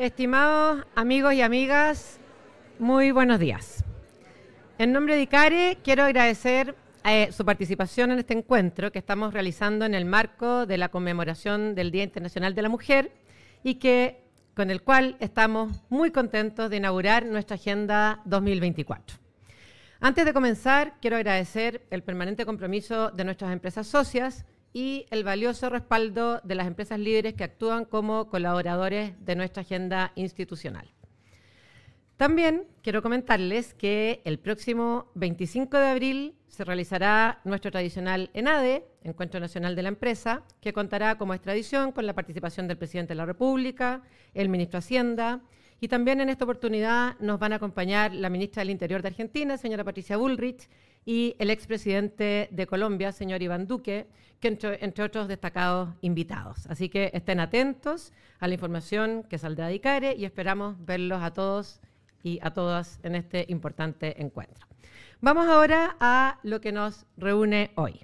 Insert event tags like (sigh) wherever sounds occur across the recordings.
Estimados amigos y amigas, muy buenos días. En nombre de ICARE quiero agradecer eh, su participación en este encuentro que estamos realizando en el marco de la conmemoración del Día Internacional de la Mujer y que con el cual estamos muy contentos de inaugurar nuestra Agenda 2024. Antes de comenzar, quiero agradecer el permanente compromiso de nuestras empresas socias y el valioso respaldo de las empresas líderes que actúan como colaboradores de nuestra agenda institucional. También quiero comentarles que el próximo 25 de abril se realizará nuestro tradicional ENADE, Encuentro Nacional de la Empresa, que contará, como extradición tradición, con la participación del presidente de la República, el ministro de Hacienda, y también en esta oportunidad nos van a acompañar la ministra del Interior de Argentina, señora Patricia Bullrich, y el expresidente de Colombia, señor Iván Duque, que entre, otros destacados invitados. Así que estén atentos a la información que saldrá de ICARE y esperamos verlos a todos y a todas en este importante encuentro. Vamos ahora a lo que nos reúne hoy.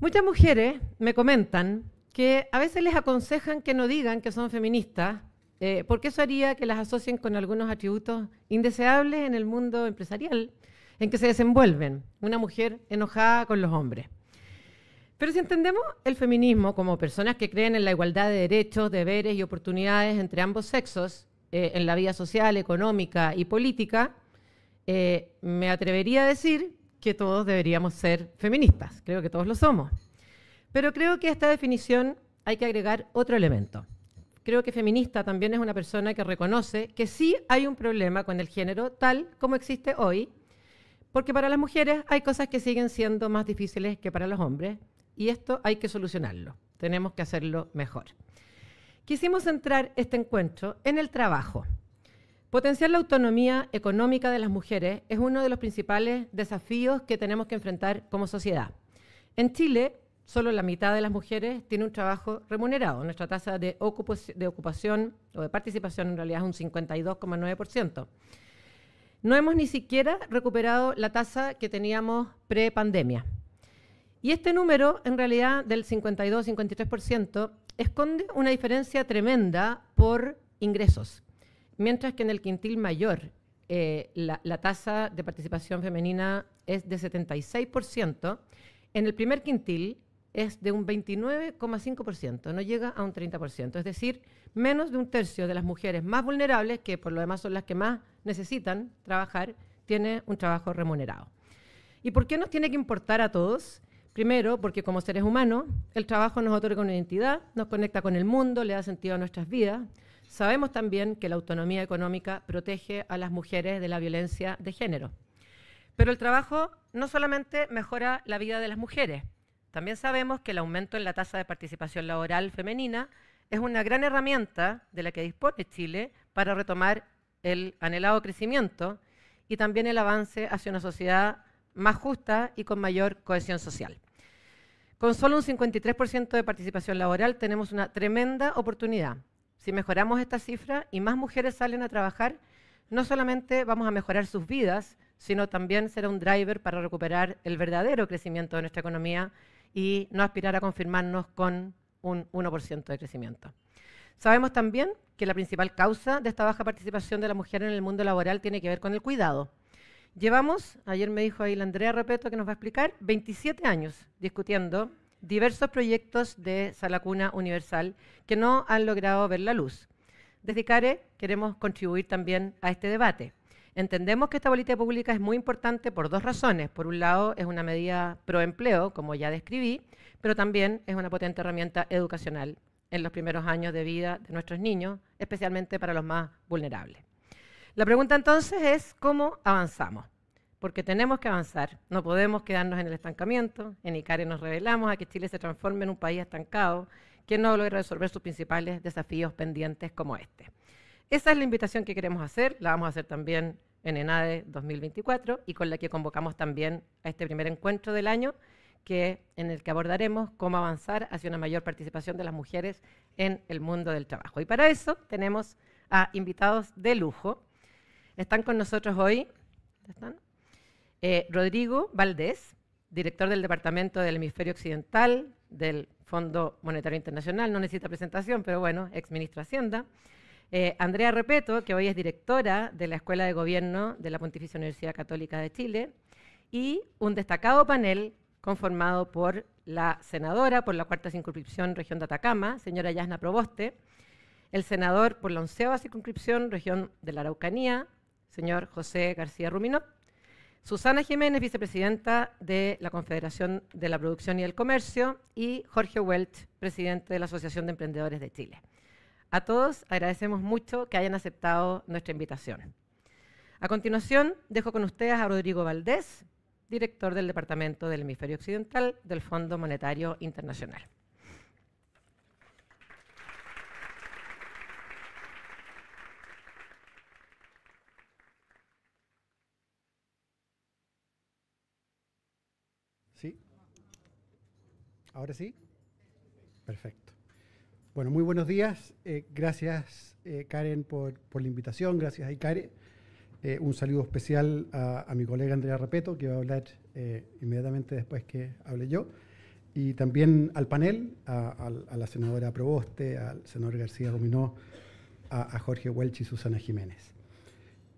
Muchas mujeres me comentan que a veces les aconsejan que no digan que son feministas, eh, porque eso haría que las asocien con algunos atributos indeseables en el mundo empresarial en que se desenvuelven una mujer enojada con los hombres. Pero si entendemos el feminismo como personas que creen en la igualdad de derechos, deberes y oportunidades entre ambos sexos, eh, en la vida social, económica y política, eh, me atrevería a decir que todos deberíamos ser feministas. Creo que todos lo somos. Pero creo que a esta definición hay que agregar otro elemento. Creo que feminista también es una persona que reconoce que sí hay un problema con el género tal como existe hoy porque para las mujeres hay cosas que siguen siendo más difíciles que para los hombres y esto hay que solucionarlo. Tenemos que hacerlo mejor. Quisimos centrar este encuentro en el trabajo. Potenciar la autonomía económica de las mujeres es uno de los principales desafíos que tenemos que enfrentar como sociedad. En Chile, solo la mitad de las mujeres tiene un trabajo remunerado. Nuestra tasa de ocupación, o de participación en realidad es un 52,9% no hemos ni siquiera recuperado la tasa que teníamos pre-pandemia. Y este número, en realidad, del 52-53%, esconde una diferencia tremenda por ingresos. Mientras que en el quintil mayor eh, la, la tasa de participación femenina es de 76%, en el primer quintil es de un 29,5%, no llega a un 30%, es decir, menos de un tercio de las mujeres más vulnerables, que por lo demás son las que más necesitan trabajar, tiene un trabajo remunerado. ¿Y por qué nos tiene que importar a todos? Primero, porque como seres humanos, el trabajo nos otorga una identidad, nos conecta con el mundo, le da sentido a nuestras vidas. Sabemos también que la autonomía económica protege a las mujeres de la violencia de género. Pero el trabajo no solamente mejora la vida de las mujeres, también sabemos que el aumento en la tasa de participación laboral femenina es una gran herramienta de la que dispone Chile para retomar el anhelado crecimiento y también el avance hacia una sociedad más justa y con mayor cohesión social. Con solo un 53% de participación laboral tenemos una tremenda oportunidad. Si mejoramos esta cifra y más mujeres salen a trabajar, no solamente vamos a mejorar sus vidas, sino también será un driver para recuperar el verdadero crecimiento de nuestra economía y no aspirar a confirmarnos con un 1% de crecimiento. Sabemos también que la principal causa de esta baja participación de la mujer en el mundo laboral tiene que ver con el cuidado. Llevamos, ayer me dijo ahí la Andrea Repeto que nos va a explicar, 27 años discutiendo diversos proyectos de Salacuna Universal que no han logrado ver la luz. Desde CARE queremos contribuir también a este debate. Entendemos que esta política pública es muy importante por dos razones. Por un lado, es una medida proempleo, como ya describí, pero también es una potente herramienta educacional en los primeros años de vida de nuestros niños, especialmente para los más vulnerables. La pregunta entonces es cómo avanzamos, porque tenemos que avanzar, no podemos quedarnos en el estancamiento, en ICARE nos revelamos a que Chile se transforme en un país estancado que no logra resolver sus principales desafíos pendientes como este. Esa es la invitación que queremos hacer, la vamos a hacer también en ENADE 2024 y con la que convocamos también a este primer encuentro del año, que, en el que abordaremos cómo avanzar hacia una mayor participación de las mujeres en el mundo del trabajo. Y para eso tenemos a invitados de lujo. Están con nosotros hoy están? Eh, Rodrigo Valdés, director del Departamento del Hemisferio Occidental del Fondo Monetario Internacional, no necesita presentación, pero bueno, exministro de Hacienda. Eh, Andrea Repeto, que hoy es directora de la Escuela de Gobierno de la Pontificia Universidad Católica de Chile, y un destacado panel conformado por la senadora por la cuarta circunscripción región de Atacama, señora Yasna Proboste, el senador por la onceava circunscripción región de la Araucanía, señor José García Ruminó, Susana Jiménez, vicepresidenta de la Confederación de la Producción y el Comercio, y Jorge Welch, presidente de la Asociación de Emprendedores de Chile. A todos agradecemos mucho que hayan aceptado nuestra invitación. A continuación, dejo con ustedes a Rodrigo Valdés, director del Departamento del Hemisferio Occidental del Fondo Monetario Internacional. ¿Sí? ¿Ahora sí? Perfecto. Bueno, muy buenos días. Eh, gracias, eh, Karen, por, por, la invitación. Gracias, Icare. Eh, un saludo especial a, mi colega Andrea Repeto, que va a hablar eh, inmediatamente después que hable yo. Y también al panel, a, la senadora Proboste, al senador García Romino, a, Jorge Welch y Susana Jiménez.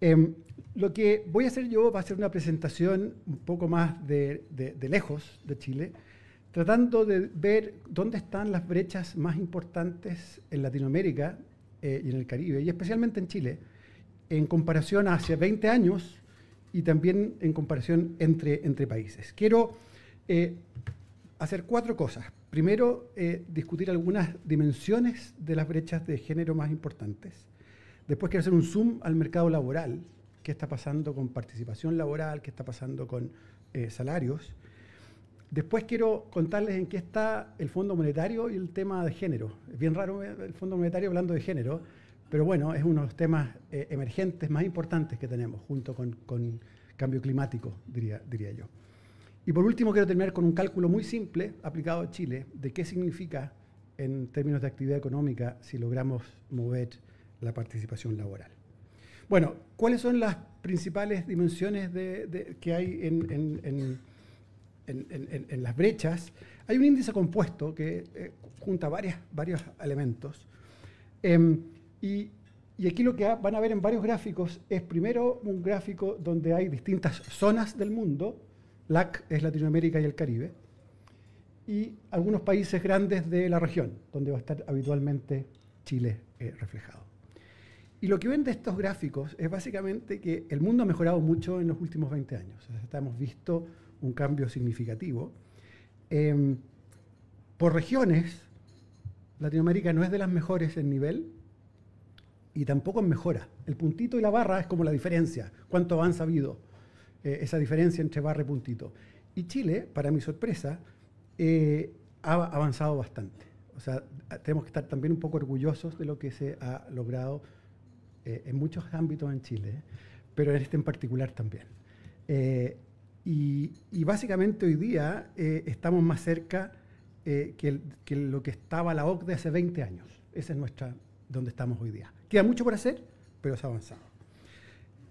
Em, lo que voy a hacer yo va a ser una presentación un poco más de, de, de lejos de Chile tratando de ver dónde están las brechas más importantes en Latinoamérica eh, y en el Caribe, y especialmente en Chile, en comparación a hace 20 años y también en comparación entre, entre países. Quiero eh, hacer cuatro cosas. Primero, eh, discutir algunas dimensiones de las brechas de género más importantes. Después quiero hacer un zoom al mercado laboral, qué está pasando con participación laboral, qué está pasando con salarios. Después quiero contarles en qué está el Fondo Monetario y el tema de género. Es bien raro el Fondo Monetario hablando de género, pero bueno, es uno de los temas eh, emergentes más importantes que tenemos, junto con, cambio climático, diría, yo. Y por último, quiero terminar con un cálculo muy simple aplicado a Chile de qué significa en términos de actividad económica si logramos mover la participación laboral. Bueno, ¿cuáles son las principales dimensiones que hay en en, las brechas, hay un índice compuesto que eh, junta varias, varios elementos. Em, y, aquí lo que van a ver en varios gráficos es primero un gráfico donde hay distintas zonas del mundo, LAC es Latinoamérica y el Caribe, y algunos países grandes de la región, donde va a estar habitualmente Chile eh, reflejado. Y lo que ven de estos gráficos es básicamente que el mundo ha mejorado mucho en los últimos 20 años. estamos visto un cambio significativo. Em, por regiones, Latinoamérica no es de las mejores en nivel y tampoco en mejora. El puntito y la barra es como la diferencia, cuánto han sabido eh, esa diferencia entre barra y puntito. Y Chile, para mi sorpresa, eh, ha avanzado bastante. O sea, tenemos que estar también un poco orgullosos de lo que se ha logrado eh, en muchos ámbitos en Chile, pero en este en particular también. Y, básicamente hoy día eh, estamos más cerca eh, que, lo que estaba la OCDE hace 20 años. Esa es nuestra, donde estamos hoy día. Queda mucho por hacer, pero se ha avanzado.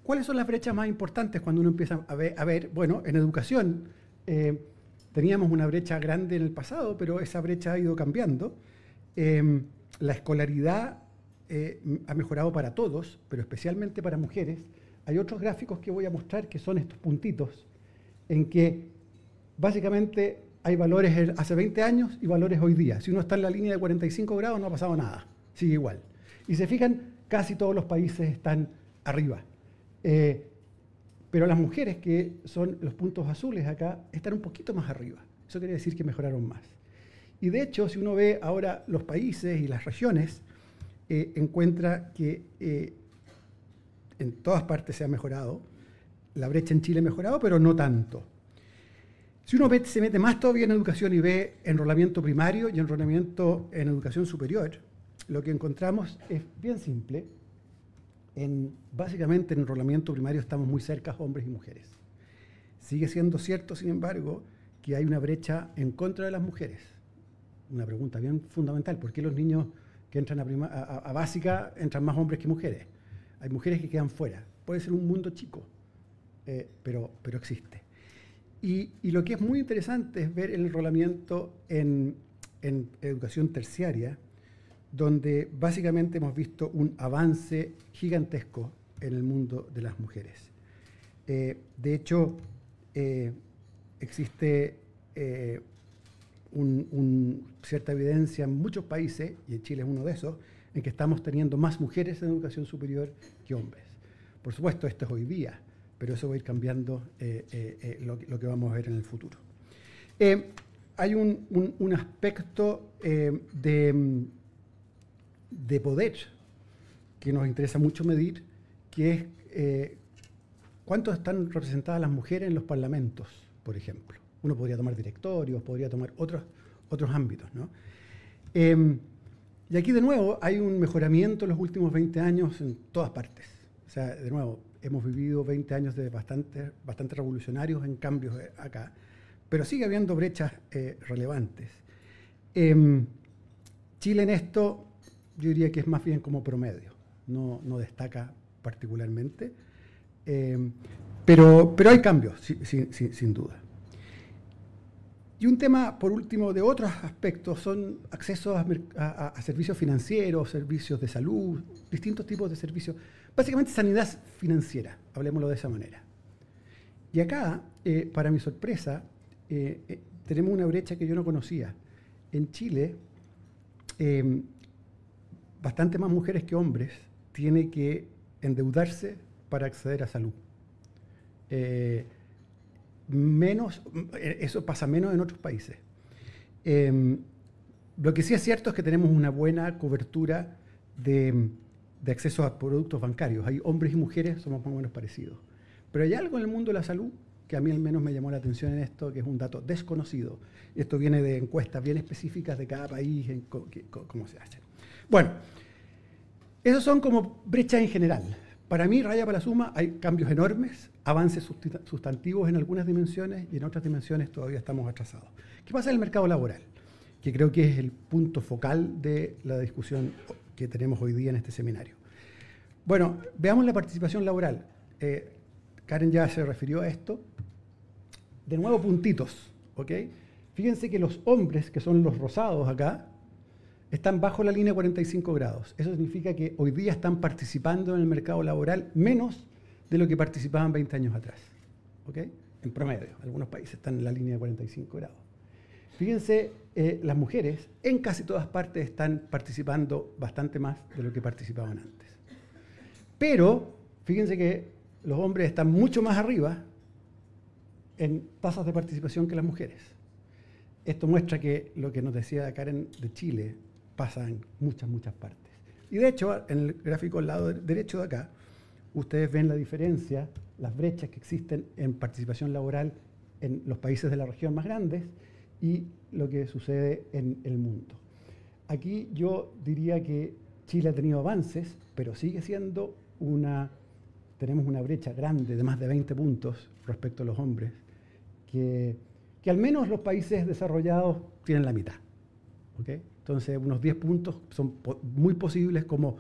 ¿Cuáles son las brechas más importantes cuando uno empieza a ver, a ver bueno, en educación eh, teníamos una brecha grande en el pasado, pero esa brecha ha ido cambiando. la escolaridad ha mejorado para todos, pero especialmente para mujeres. Hay otros gráficos que voy a mostrar que son estos puntitos, en que básicamente hay valores hace 20 años y valores hoy día. Si uno está en la línea de 45 grados no ha pasado nada, sigue igual. Y se fijan, casi todos los países están arriba. Eh, pero las mujeres, que son los puntos azules acá, están un poquito más arriba. Eso quiere decir que mejoraron más. Y de hecho, si uno ve ahora los países y las regiones, eh, encuentra que eh, en todas partes se ha mejorado la brecha en Chile ha mejorado, pero no tanto. Si uno se mete más todavía en educación y ve enrolamiento primario y enrolamiento en educación superior, lo que encontramos es bien simple. En, básicamente en enrolamiento primario estamos muy cerca hombres y mujeres. Sigue siendo cierto, sin embargo, que hay una brecha en contra de las mujeres. Una pregunta bien fundamental. ¿Por qué los niños que entran a básica entran más hombres que mujeres? Hay mujeres que quedan fuera. Puede ser un mundo chico eh, pero, pero existe. Y, lo que es muy interesante es ver el enrolamiento en, educación terciaria, donde básicamente hemos visto un avance gigantesco en el mundo de las mujeres. Eh, de hecho, eh, existe cierta evidencia en muchos países, y en Chile es uno de esos, en que estamos teniendo más mujeres en educación superior que hombres. Por supuesto, esto es hoy día, pero eso va a ir cambiando eh, eh, eh, lo, que vamos a ver en el futuro. hay un, aspecto de, de, poder que nos interesa mucho medir, que es cuánto están representadas las mujeres en los parlamentos, por ejemplo. Uno podría tomar directorios, podría tomar otros, otros ámbitos. Em, y aquí de nuevo hay un mejoramiento en los últimos 20 años en todas partes. O sea, de nuevo, hemos vivido 20 años de bastante, bastante revolucionarios en cambios eh, acá, pero sigue habiendo brechas eh, relevantes. Em, Chile en esto yo diría que es más bien como promedio, no, destaca particularmente, em, pero, pero hay cambios, sin duda. Y un tema, por último, de otros aspectos son accesos a, a, servicios financieros, servicios de salud, distintos tipos de servicios. Básicamente sanidad financiera, hablemoslo de esa manera. Y acá, eh, para mi sorpresa, eh, eh, tenemos una brecha que yo no conocía. En Chile, em, bastante más mujeres que hombres tienen que endeudarse para acceder a salud. menos, eso pasa menos en otros países. Em, lo que sí es cierto es que tenemos una buena cobertura de de acceso a productos bancarios. Hay hombres y mujeres, somos más o menos parecidos. Pero hay algo en el mundo de la salud que a mí al menos me llamó la atención en esto, que es un dato desconocido. Esto viene de encuestas bien específicas de cada país, en cómo se hace. Bueno, esos son como brechas en general. Para mí, raya para la suma, hay cambios enormes, avances sustantivos en algunas dimensiones y en otras dimensiones todavía estamos atrasados. ¿Qué pasa en el mercado laboral? Que creo que es el punto focal de la discusión que tenemos hoy día en este seminario. Bueno, veamos la participación laboral. Eh, Karen ya se refirió a esto. De nuevo, puntitos. ¿ok? Fíjense que los hombres, que son los rosados acá, están bajo la línea 45 grados. Eso significa que hoy día están participando en el mercado laboral menos de lo que participaban 20 años atrás. ¿ok? En promedio, algunos países están en la línea de 45 grados. Fíjense, eh, las mujeres en casi todas partes están participando bastante más de lo que participaban antes. Pero, fíjense que los hombres están mucho más arriba en tasas de participación que las mujeres. Esto muestra que lo que nos decía Karen de Chile pasa en muchas, muchas partes. Y de hecho, en el gráfico al lado derecho de acá, ustedes ven la diferencia, las brechas que existen en participación laboral en los países de la región más grandes y lo que sucede en el mundo. Aquí yo diría que Chile ha tenido avances, pero sigue siendo una, tenemos una brecha grande de más de 20 puntos respecto a los hombres, que, que al menos los países desarrollados tienen la mitad. ¿okay? Entonces, unos 10 puntos son muy posibles como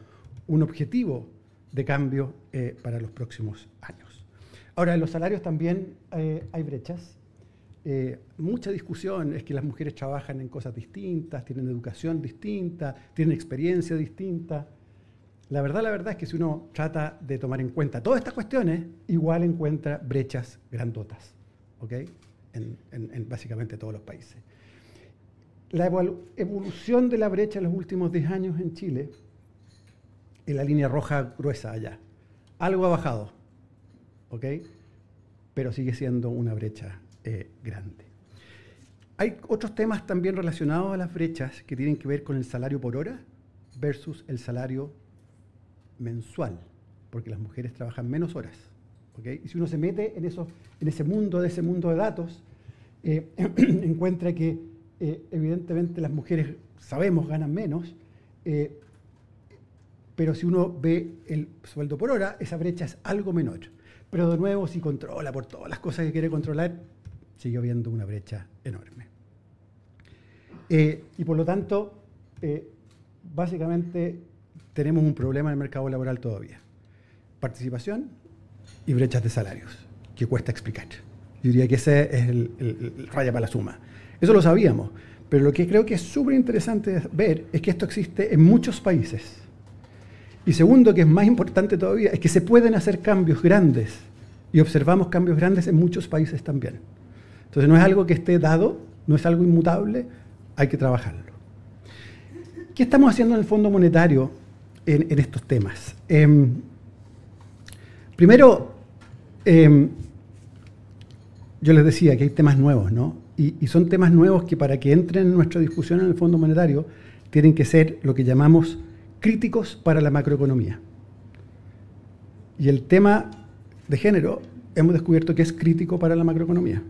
un objetivo de cambio eh, para los próximos años. Ahora, en los salarios también eh, hay brechas eh, mucha discusión es que las mujeres trabajan en cosas distintas, tienen educación distinta, tienen experiencia distinta. La verdad, la verdad es que si uno trata de tomar en cuenta todas estas cuestiones, igual encuentra brechas grandotas, ¿ok? En, básicamente todos los países. La evolución de la brecha en los últimos 10 años en Chile en la línea roja gruesa allá. Algo ha bajado, ¿ok? Pero sigue siendo una brecha eh, grande. Hay otros temas también relacionados a las brechas que tienen que ver con el salario por hora versus el salario mensual, porque las mujeres trabajan menos horas. ¿okay? Y si uno se mete en, eso, en ese mundo, de ese mundo de datos, eh, (clears throat) encuentra que eh, evidentemente las mujeres, sabemos, ganan menos, pero si uno ve el sueldo por hora, esa brecha es algo menor. Pero de nuevo, si controla por todas las cosas que quiere controlar, siguió habiendo una brecha enorme. Eh, y por lo tanto, eh, básicamente tenemos un problema en el mercado laboral todavía. Participación y brechas de salarios, que cuesta explicar. Yo diría que ese es el, raya para la suma. Eso lo sabíamos, pero lo que creo que es súper interesante ver es que esto existe en muchos países. Y segundo, que es más importante todavía, es que se pueden hacer cambios grandes y observamos cambios grandes en muchos países también. Entonces no es algo que esté dado, no es algo inmutable, hay que trabajarlo. ¿Qué estamos haciendo en el Fondo Monetario en, estos temas? Em, primero, em, yo les decía que hay temas nuevos, ¿no? y, son temas nuevos que para que entren en nuestra discusión en el Fondo Monetario tienen que ser lo que llamamos críticos para la macroeconomía. Y el tema de género hemos descubierto que es crítico para la macroeconomía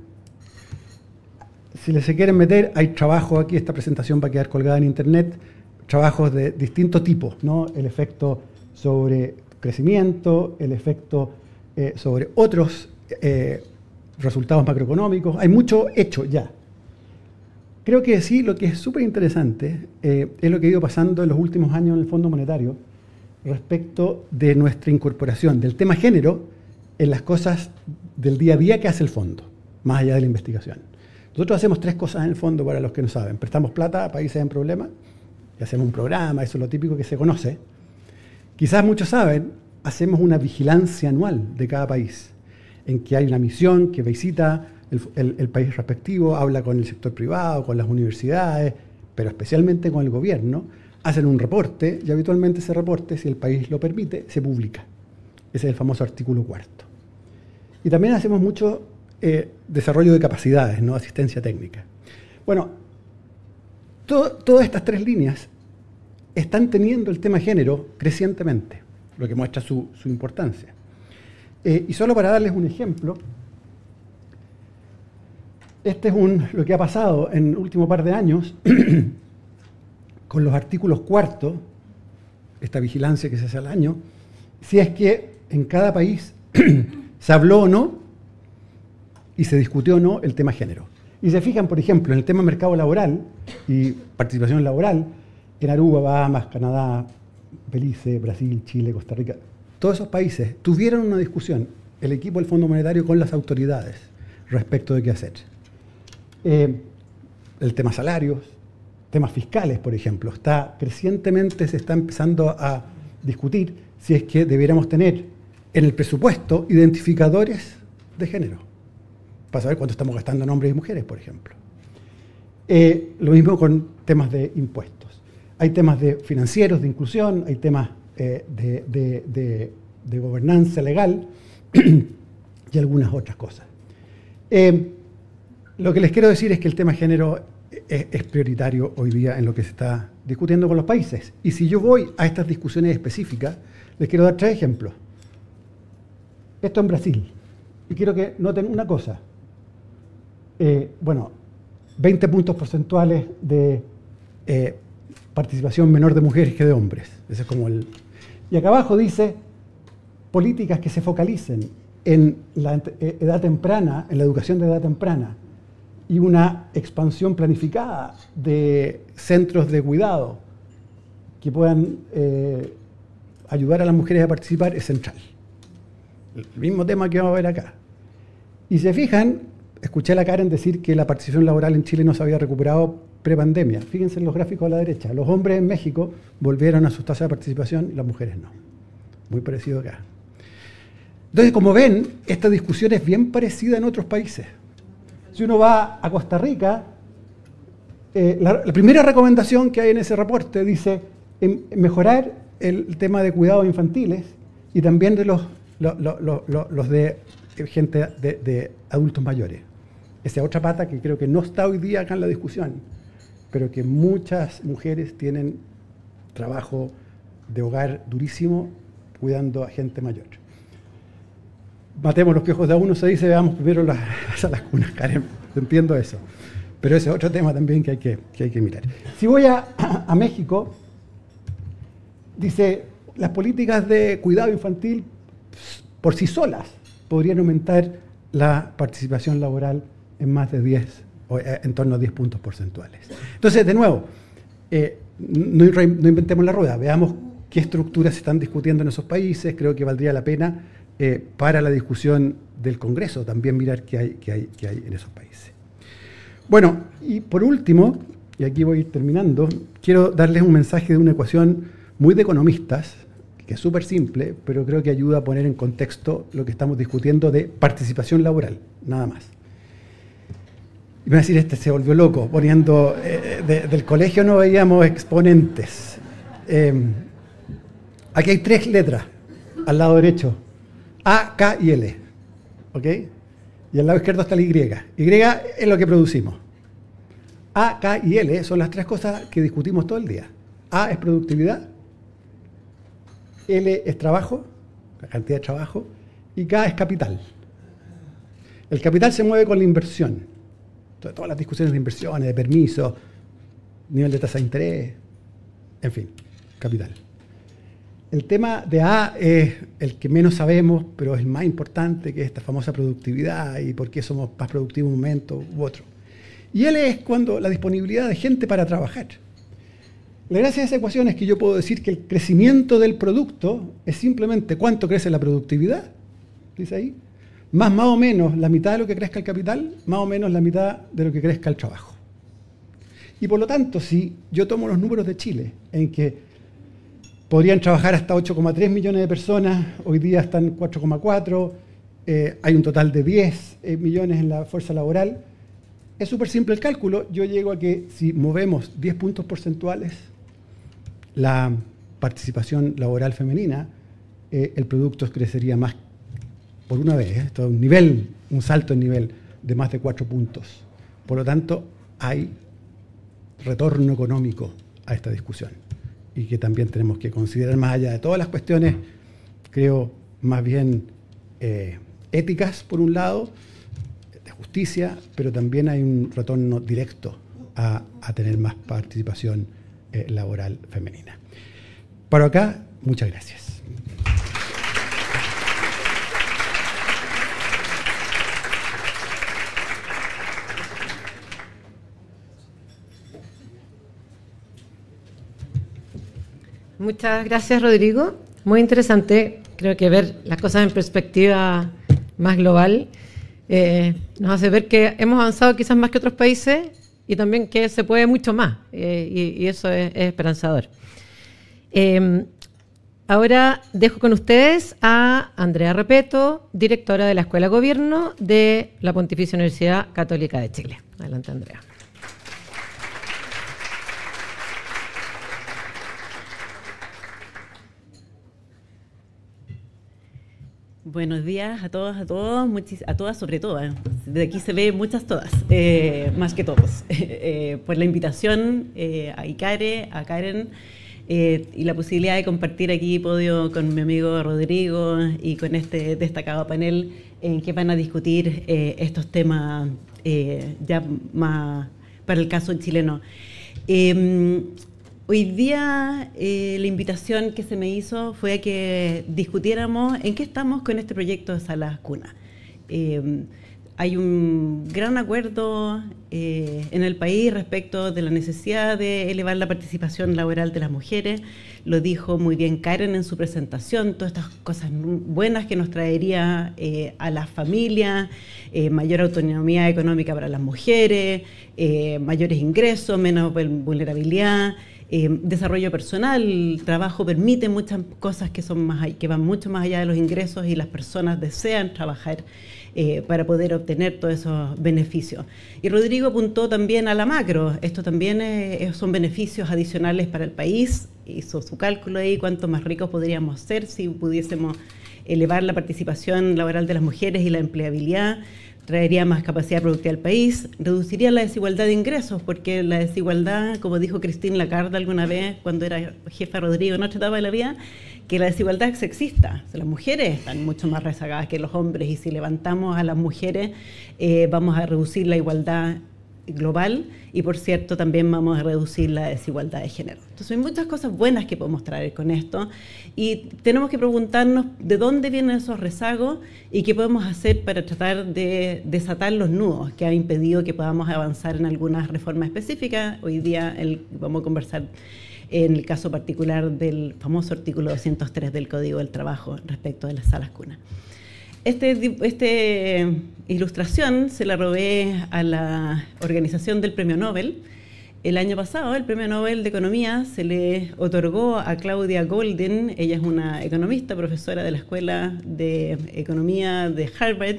si les se quieren meter, hay trabajo aquí, esta presentación va a quedar colgada en internet, trabajos de distinto tipo, ¿no? El efecto sobre crecimiento, el efecto eh, sobre otros eh, resultados macroeconómicos, hay mucho hecho ya. Creo que sí, lo que es súper interesante eh, es lo que ha ido pasando en los últimos años en el Fondo Monetario respecto de nuestra incorporación del tema género en las cosas del día a día que hace el fondo, más allá de la investigación. Nosotros hacemos tres cosas en el fondo para los que no saben. Prestamos plata a países en problemas y hacemos un programa, eso es lo típico que se conoce. Quizás muchos saben, hacemos una vigilancia anual de cada país, en que hay una misión que visita el, el país respectivo, habla con el sector privado, con las universidades, pero especialmente con el gobierno, hacen un reporte y habitualmente ese reporte, si el país lo permite, se publica. Ese es el famoso artículo cuarto. Y también hacemos mucho eh, desarrollo de capacidades, ¿no? Asistencia técnica. Bueno, todas estas tres líneas están teniendo el tema género crecientemente, lo que muestra su, importancia. Eh, y solo para darles un ejemplo, este es lo que ha pasado en el último par de años (clears throat) con los artículos cuarto, esta vigilancia que se hace al año, si es que en cada país (clears throat) se habló o no y se discutió o no el tema género. Y se fijan, por ejemplo, en el tema mercado laboral y participación laboral, en Aruba, Bahamas, Canadá, Belice, Brasil, Chile, Costa Rica, todos esos países tuvieron una discusión, el equipo del Fondo Monetario con las autoridades, respecto de qué hacer. Eh, el tema salarios, temas fiscales, por ejemplo, está crecientemente se está empezando a discutir si es que debiéramos tener en el presupuesto identificadores de género para saber cuánto estamos gastando en hombres y mujeres, por ejemplo. Eh, lo mismo con temas de impuestos. Hay temas de financieros, de inclusión, hay temas eh, de, gobernanza legal (clears throat) y algunas otras cosas. Eh, lo que les quiero decir es que el tema género es, es prioritario hoy día en lo que se está discutiendo con los países. Y si yo voy a estas discusiones específicas, les quiero dar tres ejemplos. Esto en Brasil. Y quiero que noten una cosa. Eh, bueno, 20 puntos porcentuales de eh, participación menor de mujeres que de hombres. es como el... Y acá abajo dice políticas que se focalicen en la eh, edad temprana, en la educación de edad temprana, y una expansión planificada de centros de cuidado que puedan ayudar a las mujeres a participar es central. El mismo tema que vamos a ver acá. Y se fijan, escuché a la Karen decir que la participación laboral en Chile no se había recuperado prepandemia. Fíjense en los gráficos a la derecha. Los hombres en México volvieron a sus tasas de participación y las mujeres no. Muy parecido acá. Entonces, como ven, esta discusión es bien parecida en otros países. Si uno va a Costa Rica, eh, la, primera recomendación que hay en ese reporte dice mejorar el tema de cuidados infantiles y también de los, de gente de adultos mayores esa otra pata que creo que no está hoy día acá en la discusión, pero que muchas mujeres tienen trabajo de hogar durísimo cuidando a gente mayor. Matemos los piojos de a uno, se dice, veamos primero (laughs) las, las cunas, Karen, entiendo eso. Pero ese es otro tema también que hay que, hay que mirar. Si voy a, a México, dice, las políticas de cuidado infantil por sí solas podrían aumentar la participación laboral en más de 10, eh, en torno a 10 puntos porcentuales. Entonces, de nuevo, eh, no, inventemos la rueda, veamos qué estructuras se están discutiendo en esos países, creo que valdría la pena eh, para la discusión del Congreso también mirar qué hay, que hay, que hay en esos países. Bueno, y por último, y aquí voy terminando, quiero darles un mensaje de una ecuación muy de economistas, que es súper simple, pero creo que ayuda a poner en contexto lo que estamos discutiendo de participación laboral, nada más me va a decir, este se volvió loco, poniendo, eh, eh, del colegio no veíamos exponentes. Em, aquí hay tres letras al lado derecho, A, K y L. ¿Ok? Y al lado izquierdo está la Y. Y es lo que producimos. A, K y L son las tres cosas que discutimos todo el día. A es productividad, L es trabajo, la cantidad de trabajo, y K es capital. El capital se mueve con la inversión todas las discusiones de inversiones, de permisos, nivel de tasa de interés, en fin, capital. El tema de A es el que menos sabemos, pero es el más importante, que es esta famosa productividad y por qué somos más productivos en un momento u otro. Y L es cuando la disponibilidad de gente para trabajar. La gracia de esa ecuación es que yo puedo decir que el crecimiento del producto es simplemente cuánto crece la productividad, dice ahí, más o menos la mitad de lo que crezca el capital, más o menos la mitad de lo que crezca el trabajo. Y por lo tanto, si yo tomo los números de Chile, en que podrían trabajar hasta 8,3 millones de personas, hoy día están 4,4, eh, hay un total de 10 eh, millones en la fuerza laboral, es súper simple el cálculo, yo llego a que si movemos 10 puntos porcentuales, la participación laboral femenina, eh, el producto crecería más por una vez, ¿eh? esto es un nivel, un salto en nivel de más de cuatro puntos. Por lo tanto, hay retorno económico a esta discusión y que también tenemos que considerar más allá de todas las cuestiones, creo, más bien eh, éticas por un lado, de justicia, pero también hay un retorno directo a, tener más participación eh, laboral femenina. Para acá, muchas gracias. Muchas gracias, Rodrigo. Muy interesante, creo que ver las cosas en perspectiva más global eh, nos hace ver que hemos avanzado quizás más que otros países y también que se puede mucho más, eh, y, eso es, esperanzador. Em, ahora dejo con ustedes a Andrea Repeto, directora de la Escuela Gobierno de la Pontificia Universidad Católica de Chile. Adelante, Andrea. Buenos días a todas, a todos, a todas sobre todo. ¿eh? De aquí se ve muchas todas, eh, más que todos. (laughs) Eh, por la invitación a Icare, a Karen y la posibilidad de compartir aquí podio con mi amigo Rodrigo y con este destacado panel en que van a discutir estos temas ya más para el caso chileno. Em, Hoy día eh, la invitación que se me hizo fue a que discutiéramos en qué estamos con este proyecto de Salas Cuna. Eh, hay un gran acuerdo eh, en el país respecto de la necesidad de elevar la participación laboral de las mujeres. Lo dijo muy bien Karen en su presentación, todas estas cosas buenas que nos traería a las familias, mayor autonomía económica para las mujeres, mayores ingresos, menos vulnerabilidad. Eh, desarrollo personal, trabajo permite muchas cosas que, son más, que van mucho más allá de los ingresos y las personas desean trabajar eh, para poder obtener todos esos beneficios. Y Rodrigo apuntó también a la macro, esto también eh, son beneficios adicionales para el país, hizo su cálculo ahí, cuánto más ricos podríamos ser si pudiésemos elevar la participación laboral de las mujeres y la empleabilidad traería más capacidad productiva al país, reduciría la desigualdad de ingresos, porque la desigualdad, como dijo Cristina Lacarda alguna vez cuando era jefa Rodrigo no otra etapa de la vida, que la desigualdad es sexista. las mujeres están mucho más rezagadas que los hombres y si levantamos a las mujeres eh, vamos a reducir la igualdad global y por cierto también vamos a reducir la desigualdad de género. Entonces hay muchas cosas buenas que podemos traer con esto y tenemos que preguntarnos de dónde vienen esos rezagos y qué podemos hacer para tratar de desatar los nudos que han impedido que podamos avanzar en algunas reformas específicas. Hoy día vamos a conversar en el caso particular del famoso artículo 203 del Código del Trabajo respecto de las salas cunas. Esta este, eh, ilustración se la robé a la organización del Premio Nobel. El año pasado, el Premio Nobel de Economía se le otorgó a Claudia Golden. Ella es una economista, profesora de la Escuela de Economía de Harvard,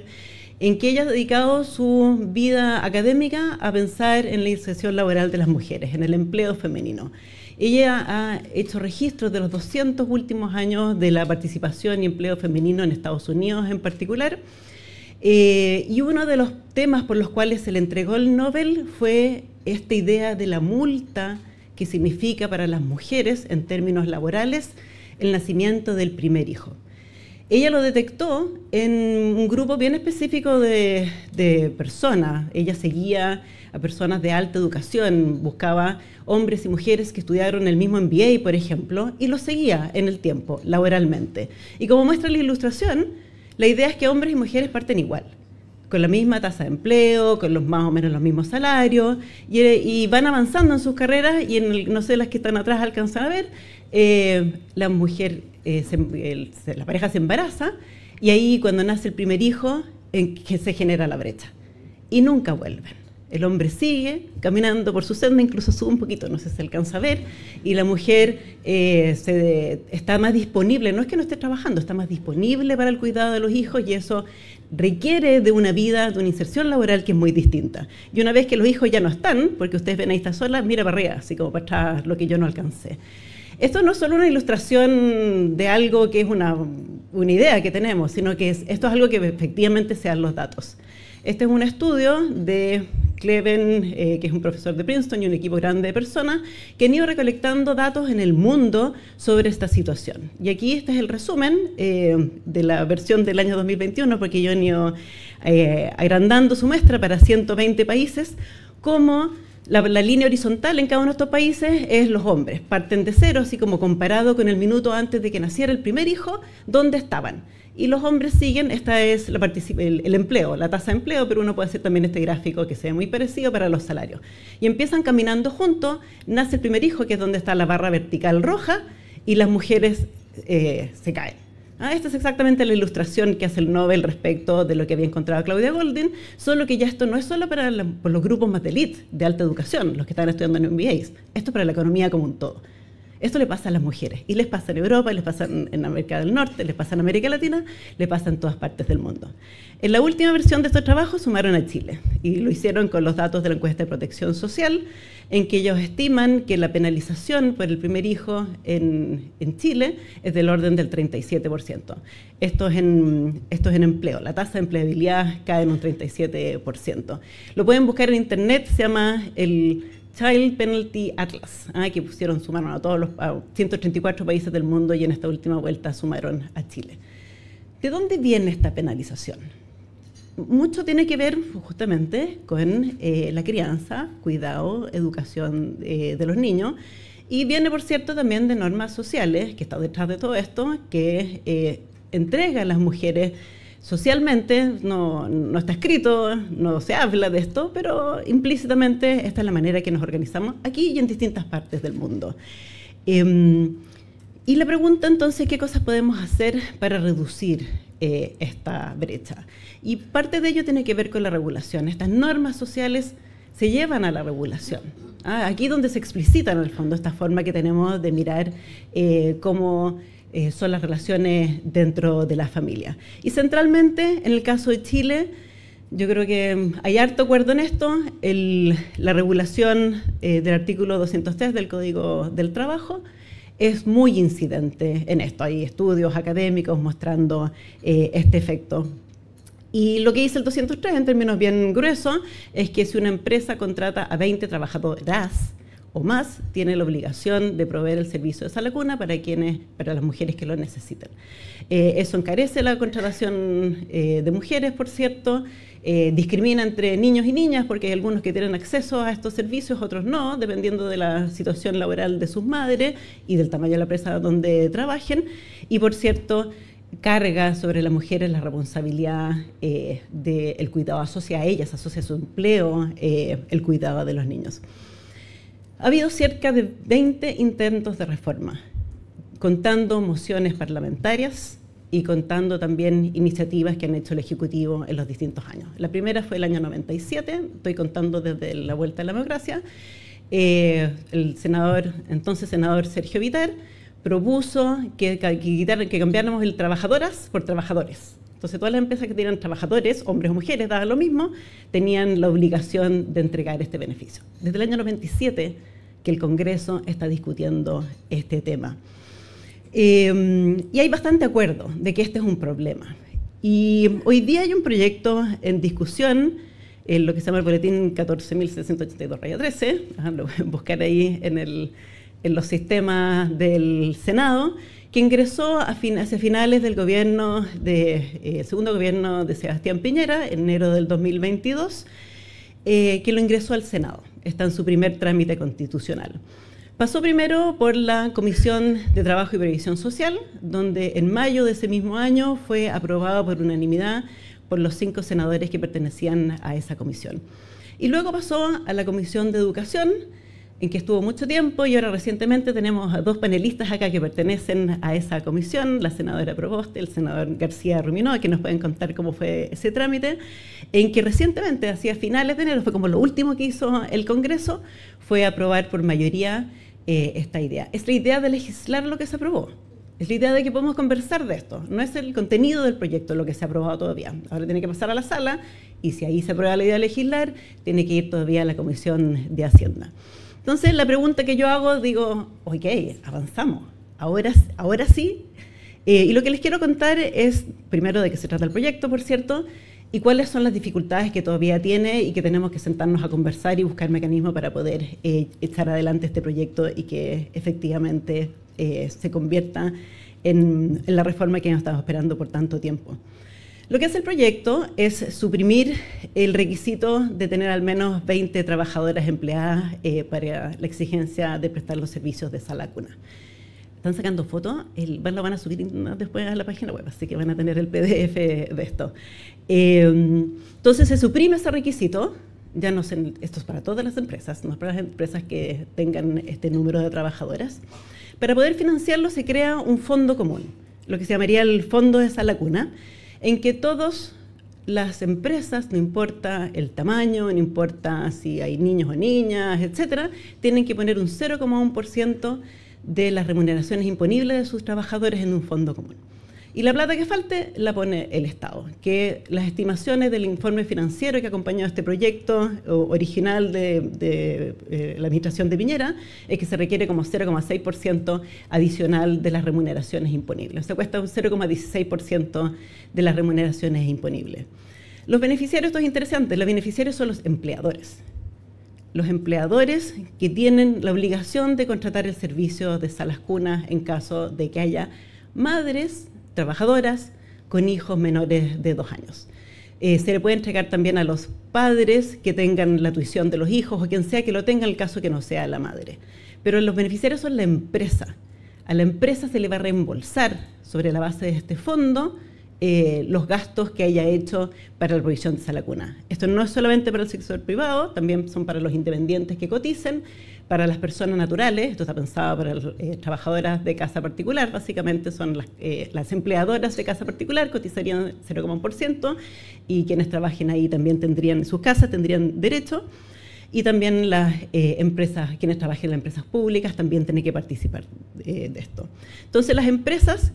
en que ella ha dedicado su vida académica a pensar en la inserción laboral de las mujeres, en el empleo femenino. Ella ha hecho registros de los 200 últimos años de la participación y empleo femenino en Estados Unidos en particular. Eh, y uno de los temas por los cuales se le entregó el Nobel fue esta idea de la multa que significa para las mujeres en términos laborales el nacimiento del primer hijo. Ella lo detectó en un grupo bien específico de, de personas. Ella seguía a personas de alta educación, buscaba hombres y mujeres que estudiaron el mismo MBA, por ejemplo, y los seguía en el tiempo, laboralmente. Y como muestra la ilustración, la idea es que hombres y mujeres parten igual con la misma tasa de empleo, con los más o menos los mismos salarios, y, van avanzando en sus carreras y en no sé las que están atrás alcanzan a ver, eh, la mujer, eh, pareja se embaraza y ahí cuando nace el primer hijo, que se genera la brecha y nunca vuelven. El hombre sigue caminando por su senda, incluso sube un poquito, no sé si se alcanza a ver, y la mujer eh, se está más disponible, no es que no esté trabajando, está más disponible para el cuidado de los hijos y eso requiere de una vida, de una inserción laboral que es muy distinta. Y una vez que los hijos ya no están, porque ustedes ven ahí está sola, mira para arriba, así como para atrás, lo que yo no alcancé. Esto no es solo una ilustración de algo que es una, idea que tenemos, sino que esto es algo que efectivamente sean los datos. Este es un estudio de Cleven, eh, que es un profesor de Princeton y un equipo grande de personas, que han ido recolectando datos en el mundo sobre esta situación. Y aquí este es el resumen eh, de la versión del año 2021, porque yo he ido eh, agrandando su muestra para 120 países, como la, la, línea horizontal en cada uno de estos países es los hombres. Parten de cero, así como comparado con el minuto antes de que naciera el primer hijo, ¿dónde estaban? y los hombres siguen, esta es la el, empleo, la tasa de empleo, pero uno puede hacer también este gráfico que se ve muy parecido para los salarios. Y empiezan caminando juntos, nace el primer hijo, que es donde está la barra vertical roja, y las mujeres eh, se caen. Ah, esta es exactamente la ilustración que hace el Nobel respecto de lo que había encontrado Claudia Goldin, solo que ya esto no es solo para los grupos más de de alta educación, los que están estudiando en MBAs, esto es para la economía como un todo. Esto le pasa a las mujeres y les pasa en Europa, les pasa en América del Norte, les pasa en América Latina, les pasa en todas partes del mundo. En la última versión de estos trabajos sumaron a Chile y lo hicieron con los datos de la encuesta de protección social, en que ellos estiman que la penalización por el primer hijo en, Chile es del orden del 37%. Esto es, en, esto es en empleo, la tasa de empleabilidad cae en un 37%. Lo pueden buscar en internet, se llama el Child Penalty Atlas, ah, que pusieron, sumaron a todos los 134 países del mundo y en esta última vuelta sumaron a Chile. ¿De dónde viene esta penalización? Mucho tiene que ver justamente con eh, la crianza, cuidado, educación eh, de los niños. Y viene, por cierto, también de normas sociales, que está detrás de todo esto, que eh, entrega a las mujeres Socialmente no, está escrito, no se habla de esto, pero implícitamente esta es la manera que nos organizamos aquí y en distintas partes del mundo. Em, y la pregunta entonces, ¿qué cosas podemos hacer para reducir eh, esta brecha? Y parte de ello tiene que ver con la regulación. Estas normas sociales se llevan a la regulación. Ah, aquí donde se explicita en el fondo, esta forma que tenemos de mirar eh, cómo eh, son las relaciones dentro de la familia. Y centralmente, en el caso de Chile, yo creo que hay harto acuerdo en esto. la regulación eh, del artículo 203 del Código del Trabajo es muy incidente en esto. Hay estudios académicos mostrando eh, este efecto. Y lo que dice el 203, en términos bien gruesos, es que si una empresa contrata a 20 trabajadoras, o más tiene la obligación de proveer el servicio de esa cuna para quienes, para las mujeres que lo necesitan. Eh, eso encarece la contratación eh, de mujeres, por cierto, eh, discrimina entre niños y niñas porque hay algunos que tienen acceso a estos servicios, otros no, dependiendo de la situación laboral de sus madres y del tamaño de la empresa donde trabajen. Y por cierto, carga sobre las mujeres la responsabilidad del cuidado asocia a ellas, asocia a su empleo, el cuidado de los niños. Ha habido cerca de 20 intentos de reforma, contando mociones parlamentarias y contando también iniciativas que han hecho el Ejecutivo en los distintos años. La primera fue el año 97, estoy contando desde la vuelta a la democracia. Eh, el senador, entonces senador Sergio Vitar, propuso que, que, cambiáramos el trabajadoras por trabajadores. Entonces todas las empresas que tenían trabajadores, hombres o mujeres, daba lo mismo, tenían la obligación de entregar este beneficio. Desde el año 97 que el Congreso está discutiendo este tema. Em, y hay bastante acuerdo de que este es un problema. Y hoy día hay un proyecto en discusión, en lo que se llama el boletín 14.682-13, lo pueden buscar ahí en, los sistemas del Senado, que ingresó a hacia finales del gobierno de, eh, segundo gobierno de Sebastián Piñera, en enero del 2022, eh, que lo ingresó al Senado está en su primer trámite constitucional. Pasó primero por la Comisión de Trabajo y Previsión Social, donde en mayo de ese mismo año fue aprobado por unanimidad por los cinco senadores que pertenecían a esa comisión. Y luego pasó a la Comisión de Educación, en que estuvo mucho tiempo y ahora recientemente tenemos a dos panelistas acá que pertenecen a esa comisión, la senadora Proboste, el senador García Ruminó, que nos pueden contar cómo fue ese trámite, en que recientemente, hacia finales de enero, fue como lo último que hizo el Congreso, fue aprobar por mayoría eh, esta idea. Es la idea de legislar lo que se aprobó. Es la idea de que podemos conversar de esto. No es el contenido del proyecto lo que se ha aprobado todavía. Ahora tiene que pasar a la sala y si ahí se aprueba la idea de legislar, tiene que ir todavía a la Comisión de Hacienda. Entonces la pregunta que yo hago, digo, ok, avanzamos, ahora, sí. Eh, y lo que les quiero contar es, primero, de qué se trata el proyecto, por cierto, y cuáles son las dificultades que todavía tiene y que tenemos que sentarnos a conversar y buscar mecanismos para poder eh, echar adelante este proyecto y que efectivamente eh, se convierta en, en la reforma que hemos estado esperando por tanto tiempo. Lo que hace el proyecto es suprimir el requisito de tener al menos 20 trabajadoras empleadas eh, para la exigencia de prestar los servicios de esa lacuna. Están sacando fotos, el, lo van a subir después a la página web, así que van a tener el PDF de esto. Em, entonces se suprime ese requisito, ya no esto es para todas las empresas, no es para las empresas que tengan este número de trabajadoras. Para poder financiarlo se crea un fondo común, lo que se llamaría el fondo de esa lacuna, en que todas las empresas, no importa el tamaño, no importa si hay niños o niñas, etcétera, tienen que poner un 0,1% de las remuneraciones imponibles de sus trabajadores en un fondo común. Y la plata que falte la pone el Estado, que las estimaciones del informe financiero que acompaña a este proyecto original de, eh, la administración de Piñera es que se requiere como 0,6% adicional de las remuneraciones imponibles. Se cuesta un 0,16% de las remuneraciones imponibles. Los beneficiarios, esto es interesante, los beneficiarios son los empleadores. Los empleadores que tienen la obligación de contratar el servicio de salas cunas en caso de que haya madres trabajadoras con hijos menores de dos años. Eh, se le puede entregar también a los padres que tengan la tuición de los hijos o quien sea que lo tenga, en el caso que no sea la madre. Pero los beneficiarios son la empresa. A la empresa se le va a reembolsar sobre la base de este fondo eh, los gastos que haya hecho para la provisión de esa lacuna. Esto no es solamente para el sector privado, también son para los independientes que coticen, para las personas naturales, esto está pensado para las eh, trabajadoras de casa particular, básicamente son las, eh, las empleadoras de casa particular, cotizarían 0,1% y quienes trabajen ahí también tendrían sus casas, tendrían derecho. Y también las empresas, quienes trabajen en las empresas públicas también tienen que participar de esto. Entonces las empresas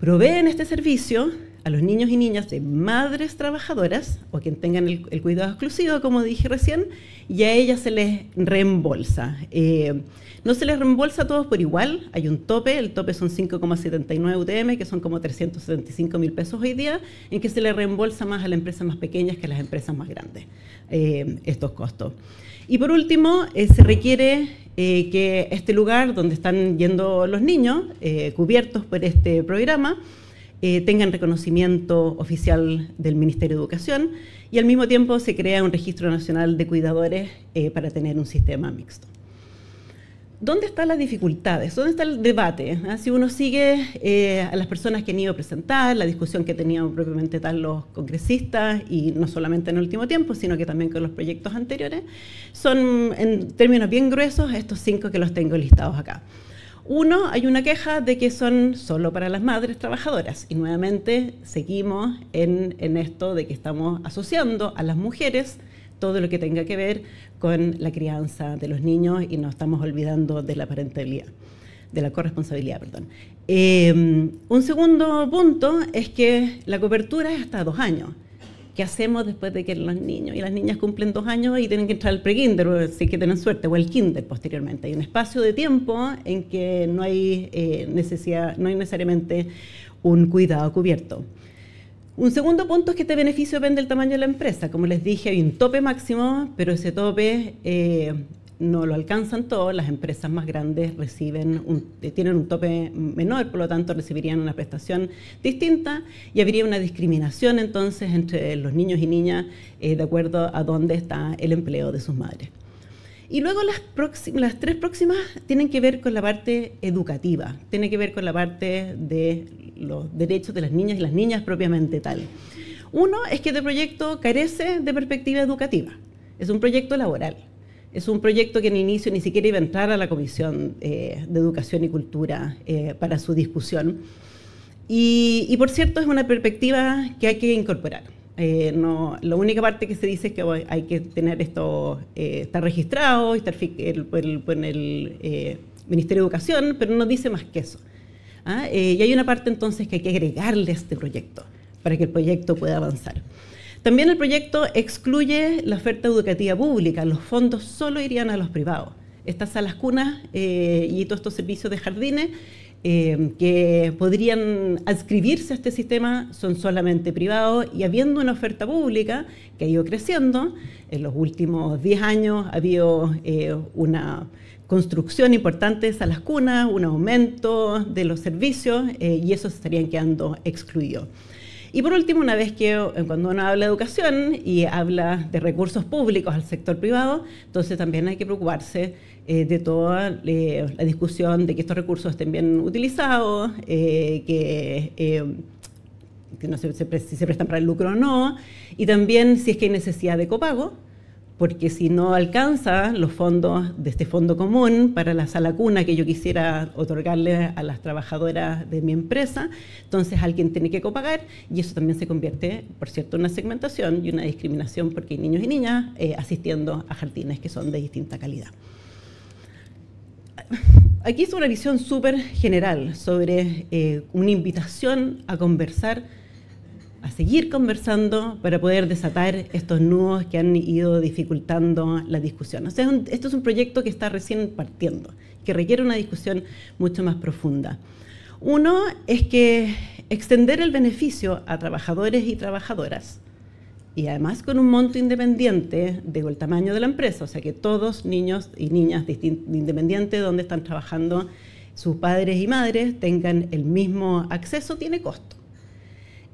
proveen este servicio a los niños y niñas de madres trabajadoras o quien tengan el, cuidado exclusivo, como dije recién, y a ellas se les reembolsa. Eh, no se les reembolsa a todos por igual, hay un tope, el tope son 5,79 UTM, que son como 375 mil pesos hoy día, en que se les reembolsa más a las empresas más pequeñas que a las empresas más grandes eh, estos costos. Y por último, eh, se requiere eh, que este lugar donde están yendo los niños, eh, cubiertos por este programa, tengan reconocimiento oficial del Ministerio de Educación y al mismo tiempo se crea un registro nacional de cuidadores para tener un sistema mixto. ¿Dónde están las dificultades? ¿Dónde está el debate? Ah, si uno sigue eh, a las personas que han ido a presentar, la discusión que tenían propiamente tal los congresistas, y no solamente en el último tiempo, sino que también con los proyectos anteriores, son en términos bien gruesos estos cinco que los tengo listados acá. Uno, hay una queja de que son solo para las madres trabajadoras. Y nuevamente seguimos en esto de que estamos asociando a las mujeres todo lo que tenga que ver con la crianza de los niños y nos estamos olvidando de la parentalidad, de la corresponsabilidad, perdón. Em, un segundo punto es que la cobertura es hasta dos años. ¿Qué hacemos después de que los niños y las niñas cumplen dos años y tienen que entrar al pre-kinder, si que tienen suerte, o al kinder posteriormente? Hay un espacio de tiempo en que no hay, eh, necesidad, no hay necesariamente un cuidado cubierto. Un segundo punto es que este beneficio depende del tamaño de la empresa. Como les dije, hay un tope máximo, pero ese tope eh, no lo alcanzan todos. Las empresas más grandes eh, tienen un tope menor, por lo tanto recibirían una prestación distinta y habría una discriminación entonces entre los niños y niñas eh, de acuerdo a dónde está el empleo de sus madres. Y luego las, tres próximas tienen que ver con la parte educativa, tienen que ver con la parte de los derechos de las niñas y las niñas propiamente tal. Uno es que este proyecto carece de perspectiva educativa, es un proyecto laboral. Es un proyecto que en inicio ni siquiera iba a entrar a la Comisión eh, de Educación y Cultura eh, para su discusión. y, por cierto, es una perspectiva que hay que incorporar. Eh, no, la única parte que se dice es que hay que tener esto, eh, estar registrado, estar el, el, eh, Ministerio de Educación, pero no dice más que eso. ¿ah? y hay una parte entonces que hay que agregarle a este proyecto para que el proyecto pueda avanzar. También el proyecto excluye la oferta educativa pública, los fondos solo irían a los privados. Estas salas cunas y todos estos servicios de jardines eh, que podrían adscribirse a este sistema son solamente privados y habiendo una oferta pública que ha ido creciendo, en los últimos 10 años ha habido eh, una construcción importante de salas cunas, un aumento de los servicios eh, y esos estarían quedando excluidos. Y por último, una vez que cuando uno habla de educación y habla de recursos públicos al sector privado, entonces también hay que preocuparse eh, de toda eh, la discusión de que estos recursos estén bien utilizados, eh, que no se, si se prestan para el lucro o no, y también si es que hay necesidad de copago, porque si no alcanza los fondos de este fondo común para la sala cuna que yo quisiera otorgarle a las trabajadoras de mi empresa, entonces alguien tiene que copagar y eso también se convierte, por cierto, en una segmentación y una discriminación porque hay niños y niñas asistiendo a jardines que son de distinta calidad aquí es una visión súper general sobre eh, una invitación a conversar, a seguir conversando para poder desatar estos nudos que han ido dificultando la discusión. esto es un proyecto que está recién partiendo, que requiere una discusión mucho más profunda. Uno es que extender el beneficio a trabajadores y trabajadoras y además con un monto independiente, del tamaño de la empresa, o sea que todos niños y niñas independientes donde están trabajando sus padres y madres tengan el mismo acceso, tiene costo.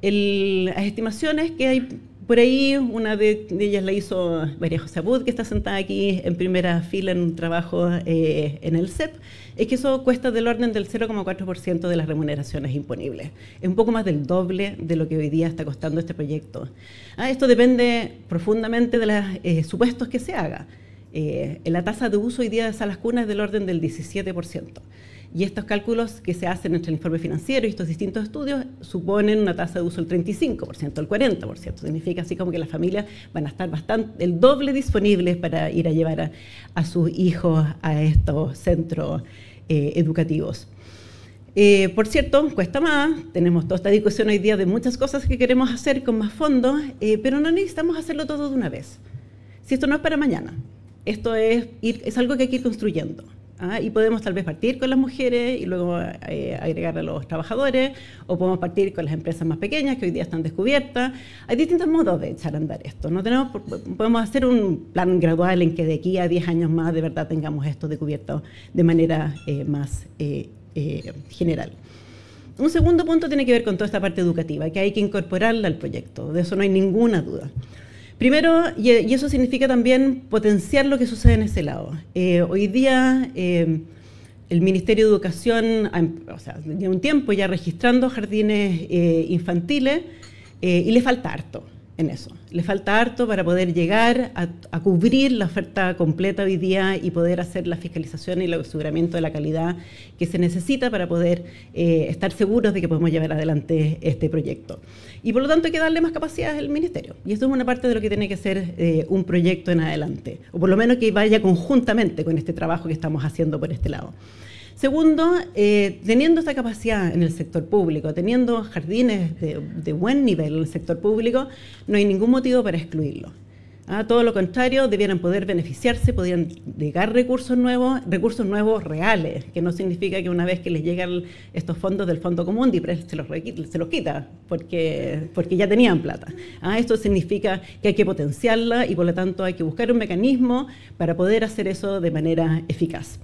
las estimaciones que hay por ahí, una de, ellas la hizo María José Abud, que está sentada aquí en primera fila en un trabajo eh, en el CEP, es que eso cuesta del orden del 0,4% de las remuneraciones imponibles. Es un poco más del doble de lo que hoy día está costando este proyecto. Ah, esto depende profundamente de los eh, supuestos que se haga. Eh, la tasa de uso hoy día de salas cunas es del orden del 17%. Y estos cálculos que se hacen entre el informe financiero y estos distintos estudios suponen una tasa de uso del 35%, el 40%. Significa así como que las familias van a estar bastante, el doble disponibles para ir a llevar a, sus hijos a estos centros eh, educativos. Eh, por cierto, cuesta más, tenemos toda esta discusión hoy día de muchas cosas que queremos hacer con más fondos, eh, pero no necesitamos hacerlo todo de una vez. Si esto no es para mañana, esto es, es algo que hay que ir construyendo. ¿ah? Y podemos tal vez partir con las mujeres y luego agregarle eh, agregar a los trabajadores, o podemos partir con las empresas más pequeñas que hoy día están descubiertas. Hay distintos modos de echar a andar esto. No tenemos, podemos hacer un plan gradual en que de aquí a 10 años más de verdad tengamos esto descubierto de manera eh, más eh, general. Un segundo punto tiene que ver con toda esta parte educativa, que hay que incorporarla al proyecto, de eso no hay ninguna duda. Primero, y, eso significa también potenciar lo que sucede en ese lado. Eh, hoy día eh, el Ministerio de Educación, o sea, lleva un tiempo ya registrando jardines eh, infantiles y le falta harto en eso. Le falta harto para poder llegar a, cubrir la oferta completa hoy día y poder hacer la fiscalización y el aseguramiento de la calidad que se necesita para poder eh, estar seguros de que podemos llevar adelante este proyecto. Y por lo tanto hay que darle más capacidades al Ministerio. Y eso es una parte de lo que tiene que ser eh, un proyecto en adelante, o por lo menos que vaya conjuntamente con este trabajo que estamos haciendo por este lado. Segundo, eh, teniendo esa capacidad en el sector público, teniendo jardines de, buen nivel en el sector público, no hay ningún motivo para excluirlo. Ah, todo lo contrario, debieran poder beneficiarse, podrían llegar recursos nuevos, recursos nuevos reales, que no significa que una vez que les llegan estos fondos del Fondo Común, DIPRES se los, se los quita, porque, porque ya tenían plata. Ah, esto significa que hay que potenciarla y por lo tanto hay que buscar un mecanismo para poder hacer eso de manera eficaz.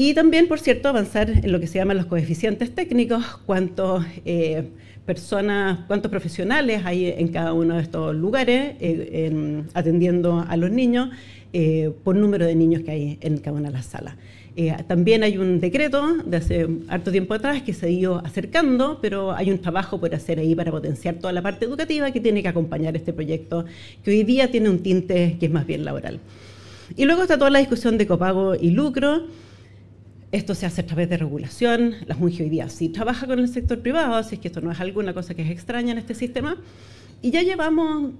Y también, por cierto, avanzar en lo que se llaman los coeficientes técnicos, cuántos eh, personas, cuántos profesionales hay en cada uno de estos lugares eh, atendiendo a los niños, eh, por número de niños que hay en cada una de las salas. también hay un decreto de hace harto tiempo atrás que se ha ido acercando, pero hay un trabajo por hacer ahí para potenciar toda la parte educativa que tiene que acompañar este proyecto, que hoy día tiene un tinte que es más bien laboral. Y luego está toda la discusión de copago y lucro. Esto se hace a través de regulación. La Junta hoy día sí trabaja con el sector privado, así es que esto no es alguna cosa que es extraña en este sistema. Y ya llevamos,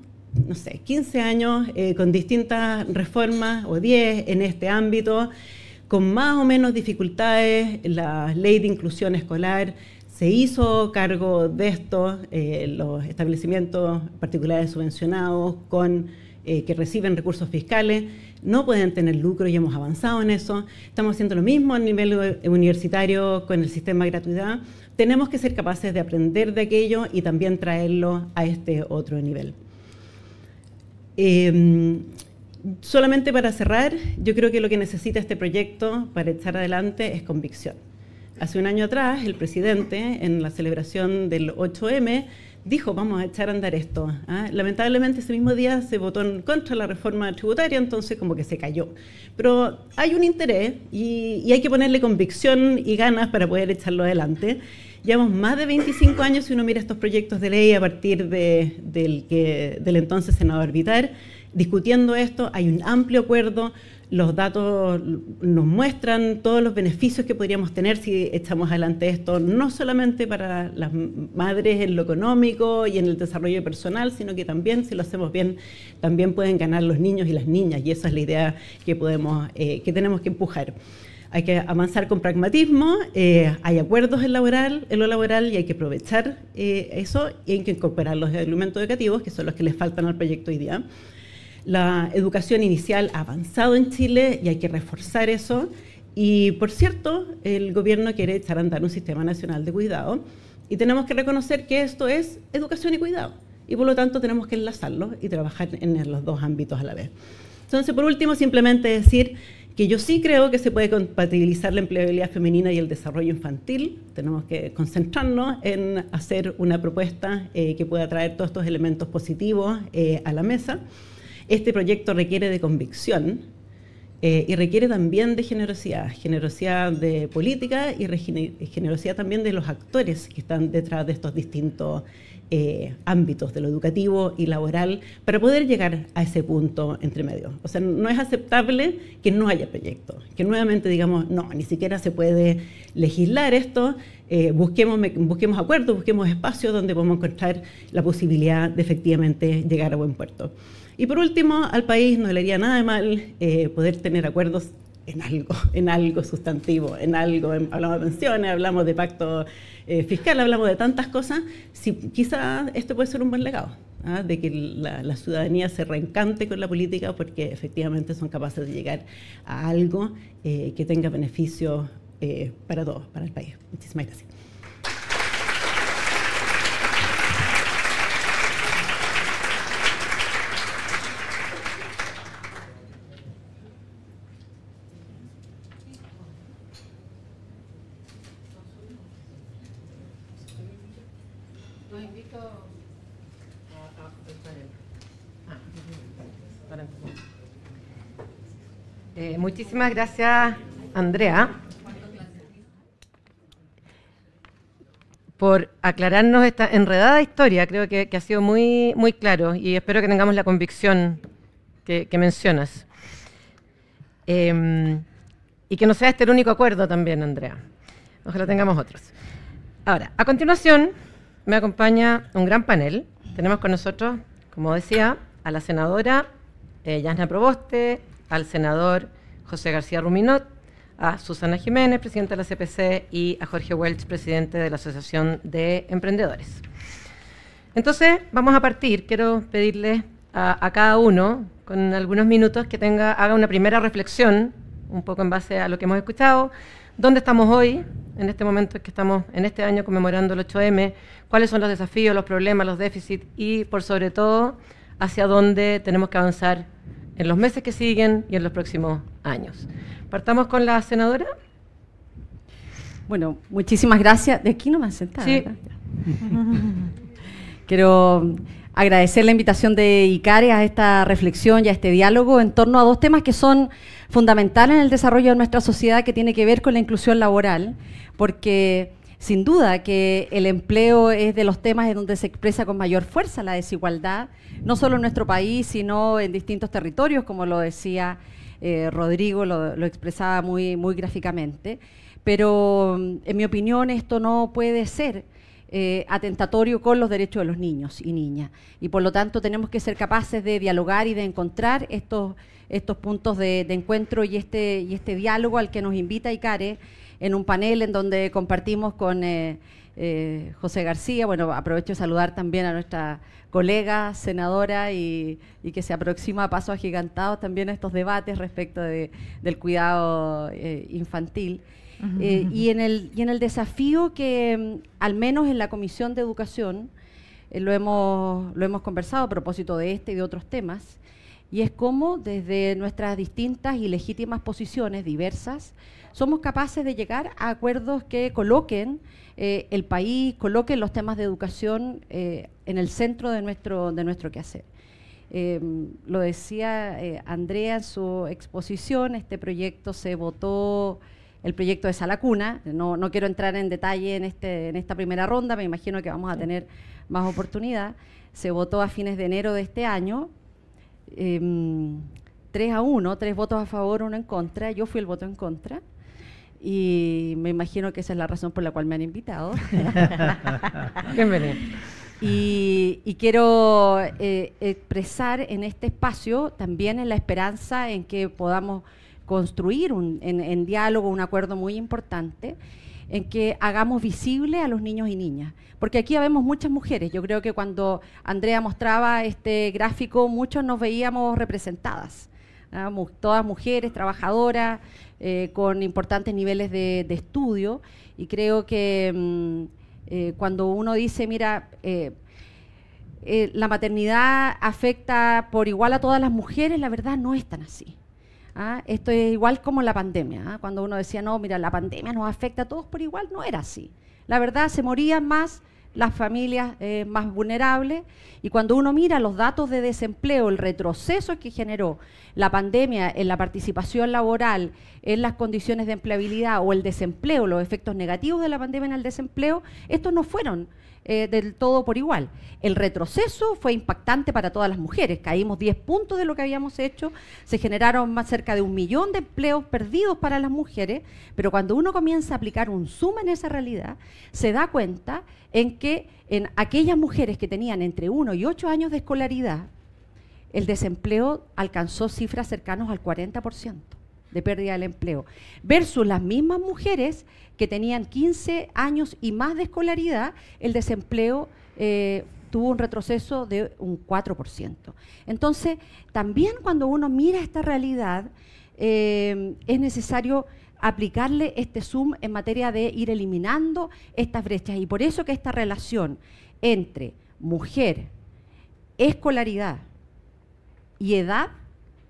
no sé, 15 años eh, con distintas reformas o 10 en este ámbito, con más o menos dificultades. La ley de inclusión escolar se hizo cargo de esto, eh, los establecimientos particulares subvencionados con, eh, que reciben recursos fiscales no pueden tener lucro y hemos avanzado en eso. Estamos haciendo lo mismo a nivel universitario con el sistema de gratuidad. Tenemos que ser capaces de aprender de aquello y también traerlo a este otro nivel. Em, solamente para cerrar, yo creo que lo que necesita este proyecto para echar adelante es convicción. Hace un año atrás, el presidente, en la celebración del 8M, dijo vamos a echar a andar esto. ¿ah? Lamentablemente ese mismo día se votó en contra la reforma tributaria, entonces como que se cayó. Pero hay un interés y, hay que ponerle convicción y ganas para poder echarlo adelante. Llevamos más de 25 años si uno mira estos proyectos de ley a partir del, que, del entonces senador Vitar discutiendo esto, hay un amplio acuerdo, los datos nos muestran todos los beneficios que podríamos tener si echamos adelante esto, no solamente para las madres en lo económico y en el desarrollo personal, sino que también si lo hacemos bien, también pueden ganar los niños y las niñas, y esa es la idea que, eh, que tenemos que empujar hay que avanzar con pragmatismo, eh, hay acuerdos en, lo laboral y hay que aprovechar eh, eso y hay que incorporar los elementos educativos, que son los que les faltan al proyecto hoy día la educación inicial ha avanzado en Chile y hay que reforzar eso. Y por cierto, el gobierno quiere echar a andar un sistema nacional de cuidado y tenemos que reconocer que esto es educación y cuidado. Y por lo tanto tenemos que enlazarlos y trabajar en los dos ámbitos a la vez. Entonces, por último, simplemente decir que yo sí creo que se puede compatibilizar la empleabilidad femenina y el desarrollo infantil. Tenemos que concentrarnos en hacer una propuesta eh, que pueda traer todos estos elementos positivos eh, a la mesa. Este proyecto requiere de convicción eh, y requiere también de generosidad, generosidad de política y generosidad también de los actores que están detrás de estos distintos eh, ámbitos, de lo educativo y laboral, para poder llegar a ese punto entre medio. O sea, no es aceptable que no haya proyecto, que nuevamente digamos, no, ni siquiera se puede legislar esto, eh, busquemos, busquemos acuerdos, busquemos espacios donde podamos encontrar la posibilidad de efectivamente llegar a buen puerto. Y por último, al país no le haría nada de mal eh, poder tener acuerdos en algo, (laughs) en algo sustantivo, en algo, hablamos de pensiones, hablamos de pacto eh, fiscal, hablamos de tantas cosas, si, quizá esto puede ser un buen legado, ¿ah? de que la, ciudadanía se reencante con la política porque efectivamente son capaces de llegar a algo eh, que tenga beneficio para todos, para el país. Muchísimas gracias. muchísimas gracias, Andrea, por aclararnos esta enredada historia. Creo que, ha sido muy, muy claro y espero que tengamos la convicción que, mencionas. Em, y que no sea este el único acuerdo también, Andrea. Ojalá tengamos otros. Ahora, a continuación, me acompaña un gran panel. Tenemos con nosotros, como decía, a la senadora eh, Yasna Proboste, al senador José García Ruminot, a Susana Jiménez, presidenta de la CPC, y a Jorge Welch, presidente de la Asociación de Emprendedores. Entonces, vamos a partir. Quiero pedirle a, cada uno, con algunos minutos, que tenga, haga una primera reflexión, un poco en base a lo que hemos escuchado, dónde estamos hoy, en este momento que estamos en este año conmemorando el 8M, cuáles son los desafíos, los problemas, los déficits y, por sobre todo, hacia dónde tenemos que avanzar en los meses que siguen y en los próximos años. Partamos con la senadora. Bueno, muchísimas gracias. De aquí no me han sentado. Sí. (laughs) Quiero agradecer la invitación de ICARE a esta reflexión y a este diálogo en torno a dos temas que son fundamentales en el desarrollo de nuestra sociedad que tiene que ver con la inclusión laboral, porque sin duda que el empleo es de los temas en donde se expresa con mayor fuerza la desigualdad, no solo en nuestro país, sino en distintos territorios, como lo decía eh, Rodrigo, lo, expresaba muy, gráficamente. Pero en mi opinión esto no puede ser. Eh, atentatorio con los derechos de los niños y niñas. Y por lo tanto tenemos que ser capaces de dialogar y de encontrar estos, estos puntos de, encuentro y este, y este diálogo al que nos invita ICARE en un panel en donde compartimos con eh, eh, José García. Bueno, aprovecho de saludar también a nuestra colega, senadora, y, que se aproxima a pasos agigantados también a estos debates respecto del cuidado eh, infantil. y, en el, en el desafío que, mm, al menos en la Comisión de Educación, lo, lo hemos conversado a propósito de este y de otros temas, y es cómo desde nuestras distintas y legítimas posiciones diversas somos capaces de llegar a acuerdos que coloquen eh, el país, coloquen los temas de educación eh, en el centro de nuestro, de nuestro quehacer. Eh, lo decía Andrea en su exposición, este proyecto se votó, el proyecto de Salacuna, no, no quiero entrar en detalle en, este, en esta primera ronda, me imagino que vamos a tener más oportunidad, se votó a fines de enero de este año, 3 em, a 1, 3 votos a favor, 1 en contra, yo fui el voto en contra y me imagino que esa es la razón por la cual me han invitado. (laughs) Bienvenido. Y, quiero eh, expresar en este espacio también en la esperanza en que podamos construir un, en, en diálogo un acuerdo muy importante en que hagamos visible a los niños y niñas. Porque aquí vemos muchas mujeres. Yo creo que cuando Andrea mostraba este gráfico, muchos nos veíamos representadas. ¿ah? todas mujeres, trabajadoras, eh, con importantes niveles de, estudio. Y creo que mm, eh, cuando uno dice, mira, eh, la maternidad afecta por igual a todas las mujeres, la verdad no es tan así. ¿ah? Esto es igual como la pandemia. ¿ah? Cuando uno decía, no, mira, la pandemia nos afecta a todos por igual, no era así. La verdad, se morían más las familias eh, más vulnerables. Y cuando uno mira los datos de desempleo, el retroceso que generó la pandemia en la participación laboral, en las condiciones de empleabilidad o el desempleo, los efectos negativos de la pandemia en el desempleo, estos no fueron eh, del todo por igual. El retroceso fue impactante para todas las mujeres. Caímos 10 puntos de lo que habíamos hecho. Se generaron más cerca de un millón de empleos perdidos para las mujeres. Pero cuando uno comienza a aplicar un suma en esa realidad, se da cuenta en que en aquellas mujeres que tenían entre 1 y 8 años de escolaridad, el desempleo alcanzó cifras cercanas al 40% de pérdida del empleo, versus las mismas mujeres que tenían 15 años y más de escolaridad, el desempleo eh, tuvo un retroceso de un 4%. Entonces, también cuando uno mira esta realidad, eh, es necesario aplicarle este Zoom en materia de ir eliminando estas brechas. Y por eso que esta relación entre mujer, escolaridad y edad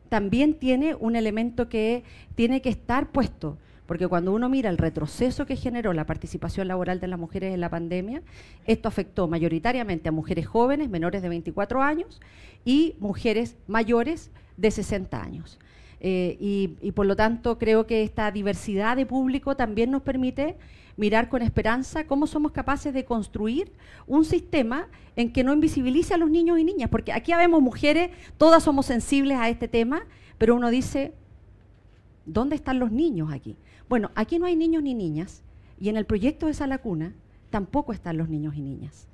también tiene un elemento que tiene que estar puesto, porque cuando uno mira el retroceso que generó la participación laboral de las mujeres en la pandemia, esto afectó mayoritariamente a mujeres jóvenes, menores de 24 años, y mujeres mayores de 60 años. Eh, y por lo tanto creo que esta diversidad de público también nos permite mirar con esperanza cómo somos capaces de construir un sistema en que no invisibilice a los niños y niñas, porque aquí vemos mujeres, todas somos sensibles a este tema, pero uno dice, ¿dónde están los niños aquí? Bueno, aquí no hay niños ni niñas, y en el proyecto de esa lacuna tampoco están los niños y niñas.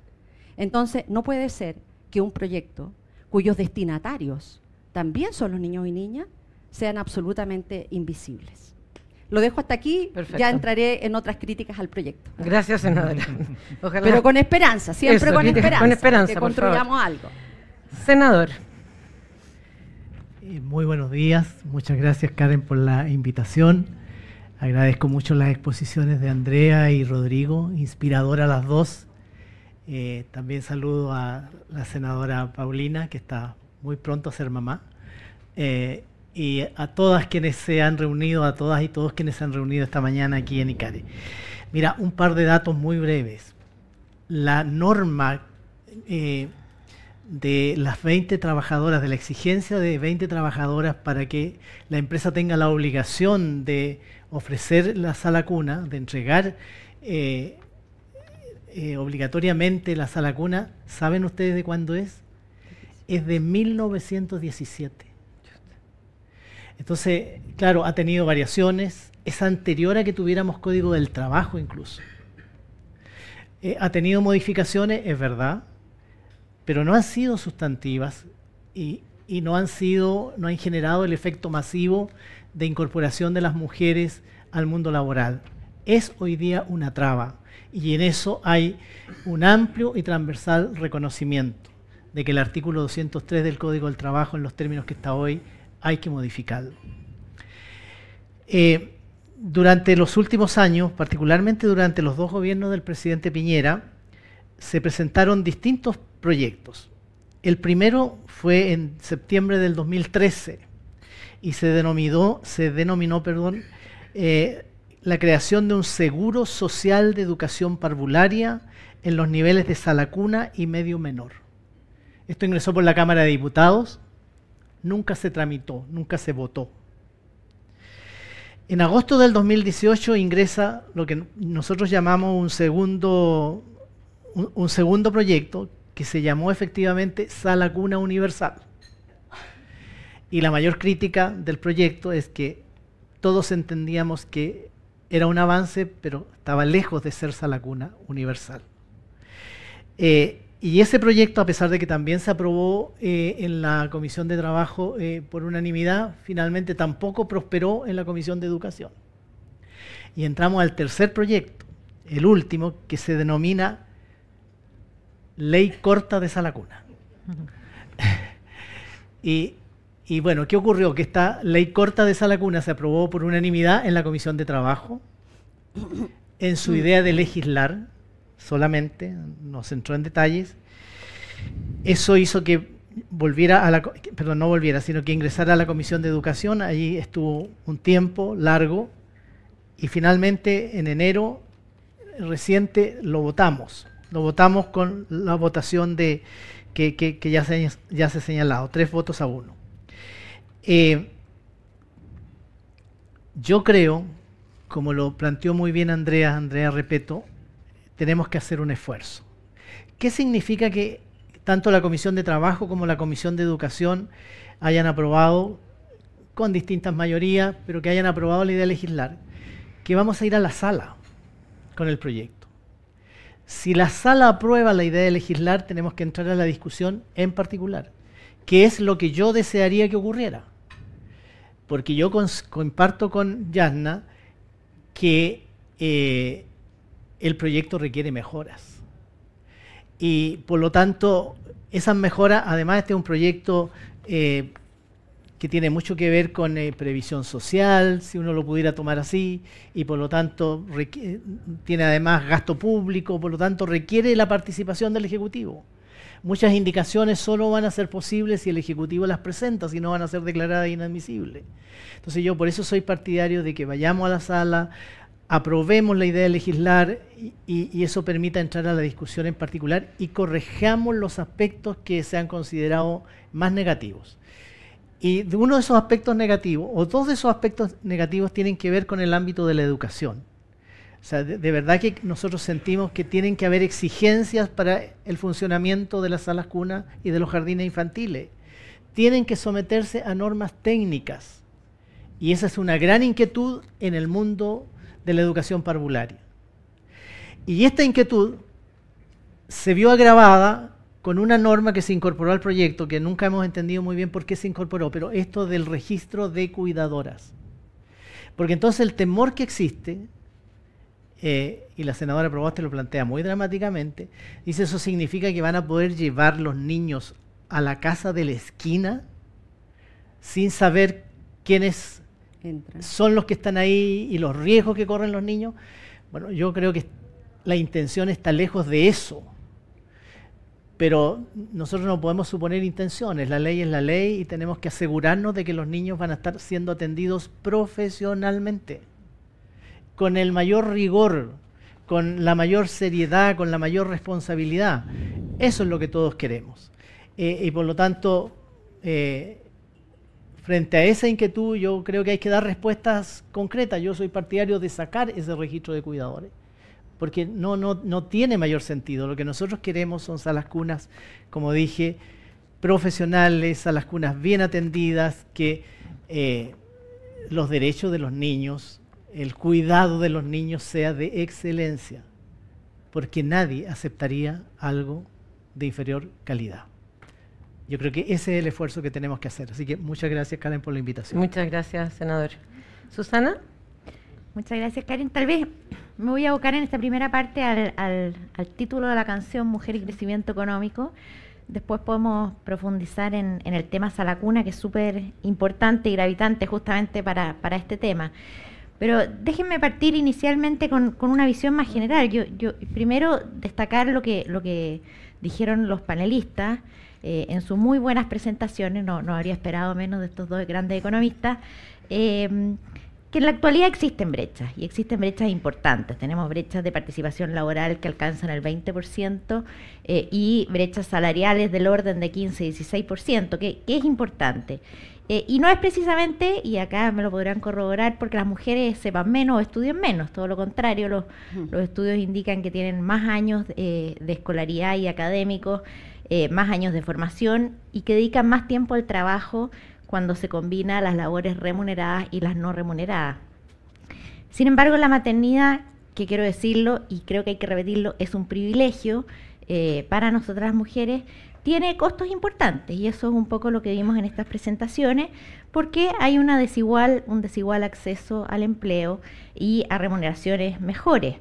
Entonces, no puede ser que un proyecto cuyos destinatarios también son los niños y niñas, sean absolutamente invisibles. Lo dejo hasta aquí, ya entraré en otras críticas al proyecto. Gracias, senadora. (laughs) Pero con esperanza, siempre con, esperanza, con esperanza. Que construyamos algo. Senador. Eh, muy buenos días, muchas gracias Karen por la invitación. Agradezco mucho las exposiciones de Andrea y Rodrigo, inspiradoras las dos. Eh, también saludo a la senadora Paulina, que está muy pronto a ser mamá. Eh, y a todas quienes se han reunido, a todas y todos quienes se han reunido esta mañana aquí en ICARE. Mira, un par de datos muy breves. La norma eh, de las 20 trabajadoras, de la exigencia de 20 trabajadoras para que la empresa tenga la obligación de ofrecer la sala cuna, de entregar eh, eh, obligatoriamente la sala cuna, ¿saben ustedes de cuándo es? Es de 1917. Entonces, claro, ha tenido variaciones, es anterior a que tuviéramos código del trabajo incluso. Eh, ha tenido modificaciones, es verdad, pero no han sido sustantivas y, y no han sido, no han generado el efecto masivo de incorporación de las mujeres al mundo laboral. Es hoy día una traba y en eso hay un amplio y transversal reconocimiento de que el artículo 203 del Código del Trabajo, en los términos que está hoy, hay que modificarlo. Eh, durante los últimos años, particularmente durante los dos gobiernos del presidente Piñera, se presentaron distintos proyectos. El primero fue en septiembre del 2013 y se denominó, se denominó perdón, eh, la creación de un seguro social de educación parvularia en los niveles de salacuna y medio menor. Esto ingresó por la Cámara de Diputados nunca se tramitó, nunca se votó. En agosto del 2018 ingresa lo que nosotros llamamos un segundo, un, segundo proyecto que se llamó efectivamente Sala Cuna Universal. Y la mayor crítica del proyecto es que todos entendíamos que era un avance, pero estaba lejos de ser Sala Cuna Universal. Eh, y ese proyecto, a pesar de que también se aprobó eh, en la Comisión de Trabajo eh, por unanimidad, finalmente tampoco prosperó en la Comisión de Educación. Y entramos al tercer proyecto, el último, que se denomina Ley Corta de Salacuna. (laughs) y, y bueno, ¿qué ocurrió? Que esta Ley Corta de Salacuna se aprobó por unanimidad en la Comisión de Trabajo, en su idea de legislar solamente, nos entró en detalles. Eso hizo que volviera a la, perdón, no volviera, sino que ingresara a la Comisión de Educación, allí estuvo un tiempo largo y finalmente en enero reciente lo votamos, lo votamos con la votación de que, ya, se, ya se ha señalado, tres votos a uno. Eh, yo creo, como lo planteó muy bien Andrea, Andrea Repeto, tenemos que hacer un esfuerzo. ¿Qué significa que tanto la Comisión de Trabajo como la Comisión de Educación hayan aprobado, con distintas mayorías, pero que hayan aprobado la idea de legislar, que vamos a ir a la sala con el proyecto? Si la sala aprueba la idea de legislar, tenemos que entrar a la discusión en particular, que es lo que yo desearía que ocurriera. Porque yo comparto con Yasna que eh, el proyecto requiere mejoras. Y por lo tanto, esas mejoras, además este es un proyecto eh, que tiene mucho que ver con eh, previsión social, si uno lo pudiera tomar así, y por lo tanto tiene además gasto público, por lo tanto requiere la participación del Ejecutivo. Muchas indicaciones solo van a ser posibles si el Ejecutivo las presenta, si no van a ser declaradas inadmisibles. Entonces yo por eso soy partidario de que vayamos a la sala, aprobemos la idea de legislar y, eso permita entrar a la discusión en particular y correjamos los aspectos que se han considerado más negativos. Y uno de esos aspectos negativos, o dos de esos aspectos negativos, tienen que ver con el ámbito de la educación. O sea, de, de verdad que nosotros sentimos que tienen que haber exigencias para el funcionamiento de las salas cunas y de los jardines infantiles. Tienen que someterse a normas técnicas. Y esa es una gran inquietud en el mundo de la educación parvularia. Y esta inquietud se vio agravada con una norma que se incorporó al proyecto, que nunca hemos entendido muy bien por qué se incorporó, pero esto del registro de cuidadoras. Porque entonces el temor que existe, eh, y la senadora probaste lo plantea muy dramáticamente, dice eso significa que van a poder llevar los niños a la casa de la esquina sin saber quién es son los que están ahí y los riesgos que corren los niños. Bueno, yo creo que la intención está lejos de eso. Pero nosotros no podemos suponer intenciones. La ley es la ley y tenemos que asegurarnos de que los niños van a estar siendo atendidos profesionalmente, con el mayor rigor, con la mayor seriedad, con la mayor responsabilidad. Eso es lo que todos queremos. Eh, y por lo tanto, eh, frente a esa inquietud yo creo que hay que dar respuestas concretas. Yo soy partidario de sacar ese registro de cuidadores, porque no, no, tiene mayor sentido. Lo que nosotros queremos son salas cunas, como dije, profesionales, salas cunas bien atendidas, que eh, los derechos de los niños, el cuidado de los niños sea de excelencia, porque nadie aceptaría algo de inferior calidad yo creo que ese es el esfuerzo que tenemos que hacer. Así que muchas gracias, Karen, por la invitación. Muchas gracias, senador. Susana. Muchas gracias, Karen. Tal vez me voy a abocar en esta primera parte al, al, al título de la canción Mujer y Crecimiento Económico. Después podemos profundizar en, el tema Salacuna, que es súper importante y gravitante justamente para, este tema. Pero déjenme partir inicialmente con, con, una visión más general. Yo, yo primero destacar lo que, lo que dijeron los panelistas eh, en sus muy buenas presentaciones, no, no, habría esperado menos de estos dos grandes economistas, eh, que en la actualidad existen brechas y existen brechas importantes. Tenemos brechas de participación laboral que alcanzan el 20% eh, y brechas salariales del orden de 15-16%, que, que es importante. y no es precisamente, y acá me lo podrán corroborar, porque las mujeres sepan menos o estudian menos, todo lo contrario, los, estudios indican que tienen más años de escolaridad y académicos eh, más años de formación y que dedican más tiempo al trabajo cuando se combina las labores remuneradas y las no remuneradas. Sin embargo, la maternidad, que quiero decirlo y creo que hay que repetirlo, es un privilegio eh, para nosotras mujeres, tiene costos importantes y eso es un poco lo que vimos en estas presentaciones, porque hay una un desigual acceso al empleo y a remuneraciones mejores.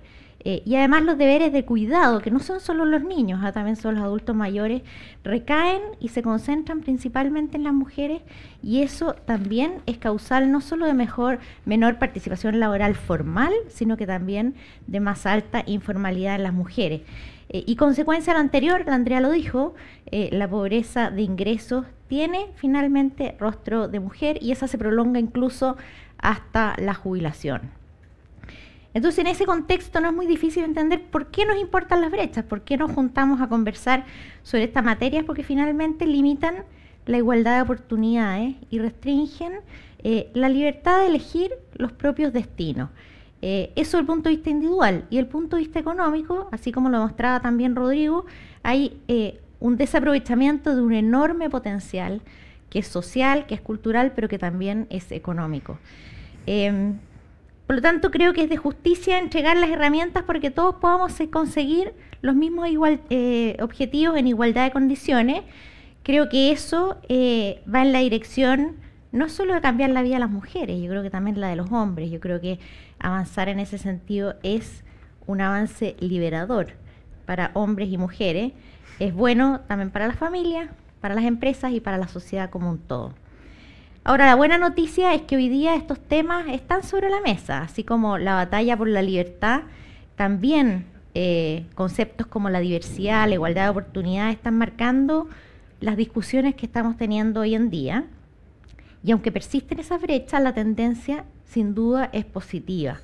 Eh, y además los deberes de cuidado, que no son solo los niños, ah, también son los adultos mayores, recaen y se concentran principalmente en las mujeres y eso también es causal no solo de mejor, menor participación laboral formal, sino que también de más alta informalidad en las mujeres. Eh, y consecuencia de lo anterior, Andrea lo dijo, eh, la pobreza de ingresos tiene finalmente rostro de mujer y esa se prolonga incluso hasta la jubilación. Entonces, en ese contexto no es muy difícil entender por qué nos importan las brechas, por qué nos juntamos a conversar sobre estas materias, porque finalmente limitan la igualdad de oportunidades y restringen eh, la libertad de elegir los propios destinos. Eh, eso desde el punto de vista individual y el punto de vista económico, así como lo mostraba también Rodrigo, hay eh, un desaprovechamiento de un enorme potencial que es social, que es cultural, pero que también es económico. Em, por lo tanto, creo que es de justicia entregar las herramientas porque todos podamos conseguir los mismos eh, objetivos en igualdad de condiciones. Creo que eso eh, va en la dirección no solo de cambiar la vida de las mujeres, yo creo que también la de los hombres. Yo creo que avanzar en ese sentido es un avance liberador para hombres y mujeres. Es bueno también para las familias, para las empresas y para la sociedad como un todo. Ahora, la buena noticia es que hoy día estos temas están sobre la mesa, así como la batalla por la libertad, también eh, conceptos como la diversidad, la igualdad de oportunidades están marcando las discusiones que estamos teniendo hoy en día. Y aunque persisten esas brechas, la tendencia sin duda es positiva.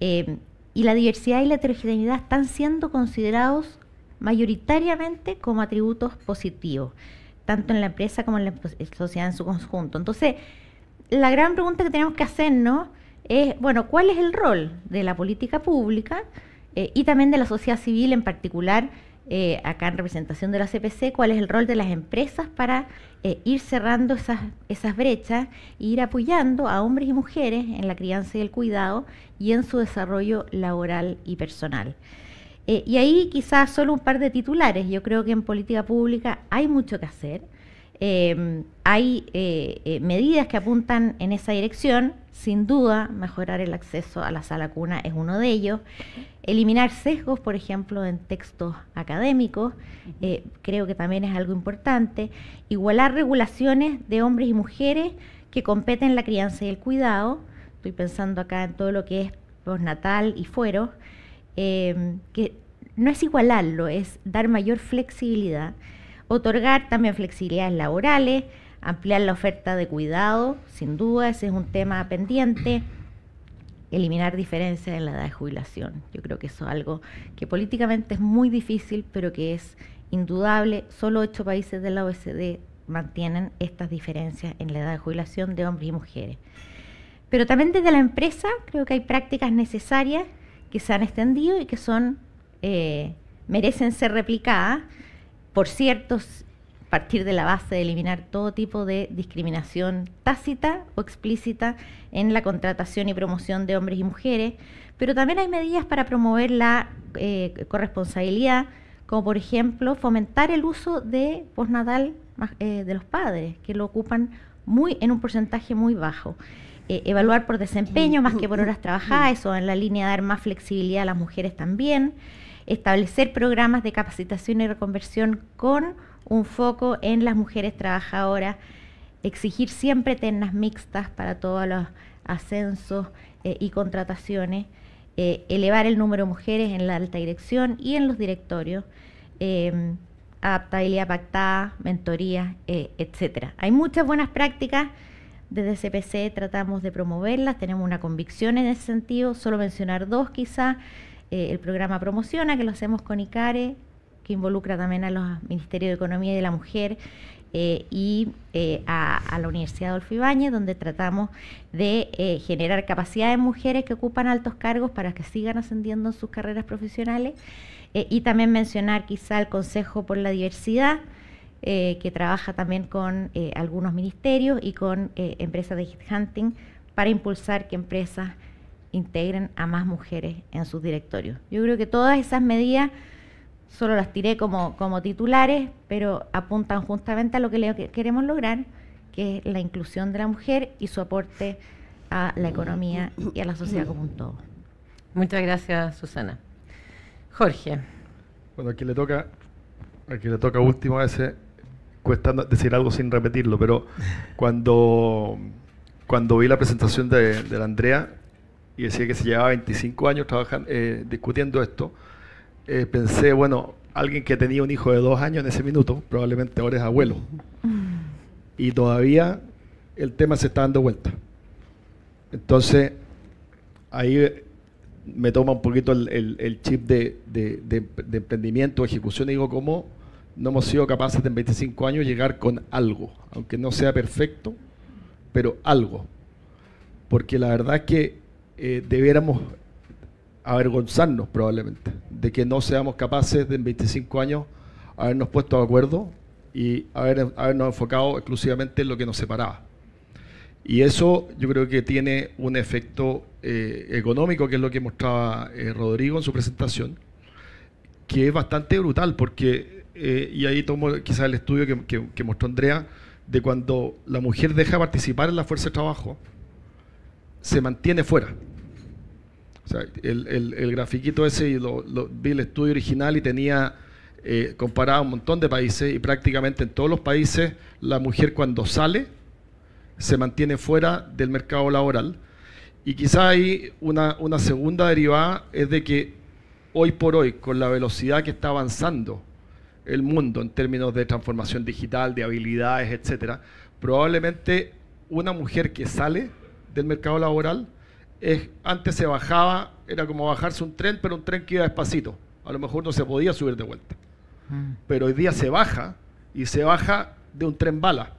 Eh, y la diversidad y la heterogeneidad están siendo considerados mayoritariamente como atributos positivos tanto en la empresa como en la sociedad en su conjunto. Entonces, la gran pregunta que tenemos que hacernos es, bueno, ¿cuál es el rol de la política pública eh, y también de la sociedad civil en particular? Eh, acá en representación de la CPC, cuál es el rol de las empresas para eh, ir cerrando esas brechas e ir apoyando a hombres y mujeres en la crianza y el cuidado y en su desarrollo laboral y personal. Eh, y ahí quizás solo un par de titulares. Yo creo que en política pública hay mucho que hacer. Eh, hay eh, medidas que apuntan en esa dirección. Sin duda, mejorar el acceso a la sala cuna es uno de ellos. Eliminar sesgos, por ejemplo, en textos académicos, creo que también es algo importante. Igualar regulaciones de hombres y mujeres que competen la crianza y el cuidado. Estoy pensando acá en todo lo que es postnatal y fuero. Em, que no es igualarlo, es dar mayor flexibilidad, otorgar también flexibilidades laborales, ampliar la oferta de cuidado, sin duda, ese es un tema pendiente, eliminar diferencias en la edad de jubilación. Yo creo que eso es algo que políticamente es muy difícil, pero que es indudable. Solo ocho países de la OECD mantienen estas diferencias en la edad de jubilación de hombres y mujeres. Pero también desde la empresa creo que hay prácticas necesarias que se han extendido y que son eh, merecen ser replicadas, por cierto, partir de la base de eliminar todo tipo de discriminación tácita o explícita en la contratación y promoción de hombres y mujeres, pero también hay medidas para promover la eh, corresponsabilidad, como por ejemplo fomentar el uso de postnatal eh, de los padres, que lo ocupan muy en un porcentaje muy bajo. Eh, evaluar por desempeño más que por horas trabajadas, o en la línea de dar más flexibilidad a las mujeres también, establecer programas de capacitación y reconversión con un foco en las mujeres trabajadoras, exigir siempre ternas mixtas para todos los ascensos eh, y contrataciones, eh, elevar el número de mujeres en la alta dirección y en los directorios, em, adaptabilidad pactada, mentoría, etcétera. Hay muchas buenas prácticas desde CPC tratamos de promoverlas, tenemos una convicción en ese sentido, solo mencionar dos quizás, eh, el programa Promociona, que lo hacemos con ICARE, que involucra también a los Ministerios de Economía y de la Mujer, eh, y eh, a, la Universidad Adolfo Ibáñez, donde tratamos de generar capacidad de mujeres que ocupan altos cargos para que sigan ascendiendo en sus carreras profesionales. y también mencionar quizá el Consejo por la Diversidad, eh, que trabaja también con eh, algunos ministerios y con eh, empresas de hunting para impulsar que empresas integren a más mujeres en sus directorios. Yo creo que todas esas medidas solo las tiré como, como titulares, pero apuntan justamente a lo que queremos lograr, que es la inclusión de la mujer y su aporte a la economía y a la sociedad como un todo. Muchas gracias, Susana. Jorge. Bueno, aquí le toca, aquí le toca último a ese cuesta decir algo sin repetirlo, pero cuando, cuando vi la presentación de, la Andrea y decía que se llevaba 25 años trabajando, eh, discutiendo esto, eh, pensé, bueno, alguien que tenía un hijo de dos años en ese minuto, probablemente ahora es abuelo, y todavía el tema se está dando vuelta. Entonces, ahí me toma un poquito el, chip de, de emprendimiento, ejecución, y digo, ¿cómo? no hemos sido capaces de en 25 años llegar con algo, aunque no sea perfecto, pero algo. Porque la verdad es que eh, debiéramos avergonzarnos probablemente de que no seamos capaces de en 25 años habernos puesto de acuerdo y haber, habernos enfocado exclusivamente en lo que nos separaba. Y eso yo creo que tiene un efecto eh, económico, que es lo que mostraba eh, Rodrigo en su presentación, que es bastante brutal, porque eh, y ahí tomo quizás el estudio que, mostró Andrea, de cuando la mujer deja participar en la fuerza de trabajo, se mantiene fuera. O sea, el, el, grafiquito ese, vi el estudio original y tenía eh, comparado un montón de países, y prácticamente en todos los países la mujer cuando sale se mantiene fuera del mercado laboral. Y quizás hay una segunda derivada es de que hoy por hoy, con la velocidad que está avanzando el mundo en términos de transformación digital, de habilidades, etcétera, probablemente una mujer que sale del mercado laboral es, antes se bajaba, era como bajarse un tren, pero un tren que iba despacito. A lo mejor no se podía subir de vuelta. Mm. Pero hoy día se baja y se baja de un tren bala.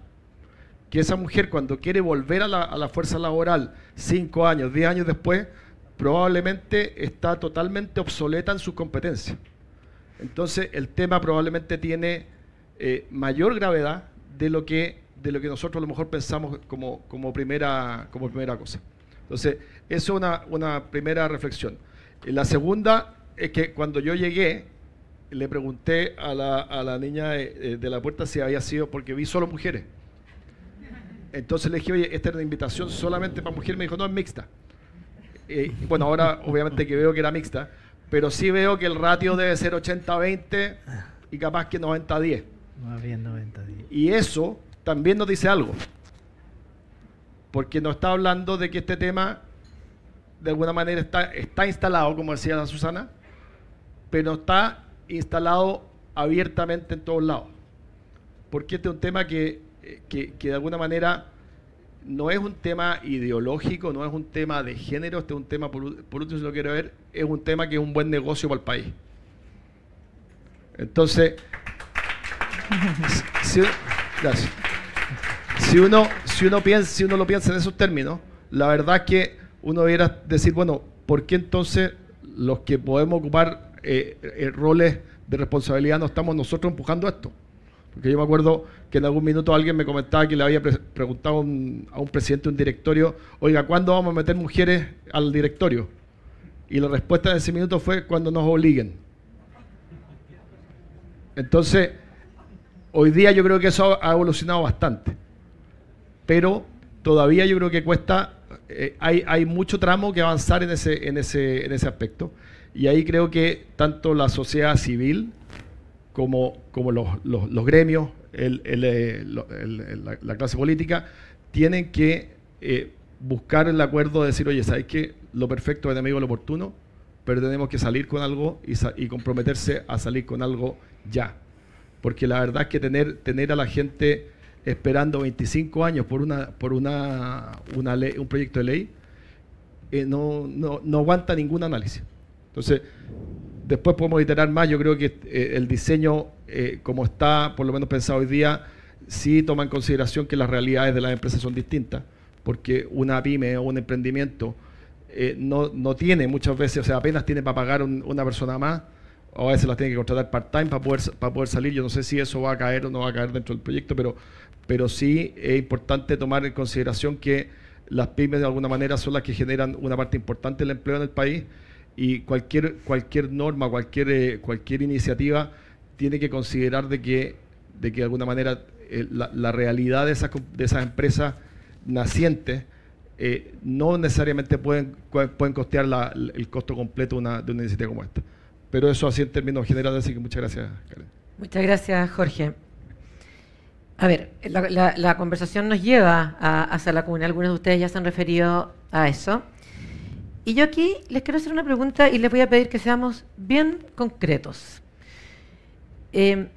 Que esa mujer cuando quiere volver a la, a la fuerza laboral cinco años, diez años después, probablemente está totalmente obsoleta en su competencia. Entonces, el tema probablemente tiene eh, mayor gravedad de lo, que, nosotros a lo mejor pensamos como, como, primera, como primera cosa. Entonces, eso es una, primera reflexión. Eh, la segunda es que cuando yo llegué, le pregunté a la, niña de, la puerta si había sido porque vi solo mujeres. Entonces le dije, oye, esta era una invitación solamente para mujeres. Me dijo, no, es mixta. Eh, bueno, ahora obviamente que veo que era mixta, pero sí veo que el ratio debe ser 80-20 y capaz que 90-10. Más bien 90-10. Y eso también nos dice algo. Porque nos está hablando de que este tema de alguna manera está, instalado, como decía la Susana, pero está instalado abiertamente en todos lados. Porque este es un tema que, eh, que de alguna manera no es un tema ideológico, no es un tema de género, este es un tema, por, último, si lo quiero ver, es un tema que es un buen negocio para el país. Entonces, (laughs) si, uno, si, uno piensa, si uno lo piensa en esos términos, la verdad es que uno debería decir, bueno, ¿por qué entonces los que podemos ocupar eh, eh, roles de responsabilidad no estamos nosotros empujando esto? Porque yo me acuerdo que en algún minuto alguien me comentaba que le había preguntado a un presidente de un directorio, oiga, ¿cuándo vamos a meter mujeres al directorio? Y la respuesta de ese minuto fue cuando nos obliguen. Entonces, hoy día yo creo que eso ha evolucionado bastante. Pero todavía yo creo que cuesta, eh, hay, mucho tramo que avanzar en ese, en, ese, en ese aspecto. Y ahí creo que tanto la sociedad civil, como, como los, los, gremios, el, el, eh, la, clase política, tienen que eh, buscar el acuerdo de decir, oye, ¿sabes que Lo perfecto es enemigo lo oportuno, pero tenemos que salir con algo y, comprometerse a salir con algo ya. Porque la verdad es que tener, tener a la gente esperando 25 años por, una, por una, una ley, un proyecto de ley eh, no, no, no aguanta ningún análisis. Entonces, después podemos iterar más. Yo creo que eh, el diseño, eh, como está, por lo menos pensado hoy día, sí toma en consideración que las realidades de las empresas son distintas, porque una pyme o un emprendimiento eh, no, tiene muchas veces, o sea, apenas tiene para pagar una persona más, o a veces las tiene que contratar part-time para poder, para poder salir. Yo no sé si eso va a caer o no va a caer dentro del proyecto, pero, pero sí es importante tomar en consideración que las pymes de alguna manera son las que generan una parte importante del empleo en el país y cualquier, cualquier norma, cualquier, eh, cualquier iniciativa tiene que considerar de que, de que alguna manera eh, la, realidad de esas, de esas empresas nacientes eh, no necesariamente pueden, pueden costear el costo completo una, de una iniciativa como esta. Pero eso así en términos generales, así que muchas gracias, Karen. Muchas gracias, Jorge. A ver, la, conversación nos lleva a, hacia la comunidad. Algunos de ustedes ya se han referido a eso. Y yo aquí les quiero hacer una pregunta y les voy a pedir que seamos bien concretos. Em,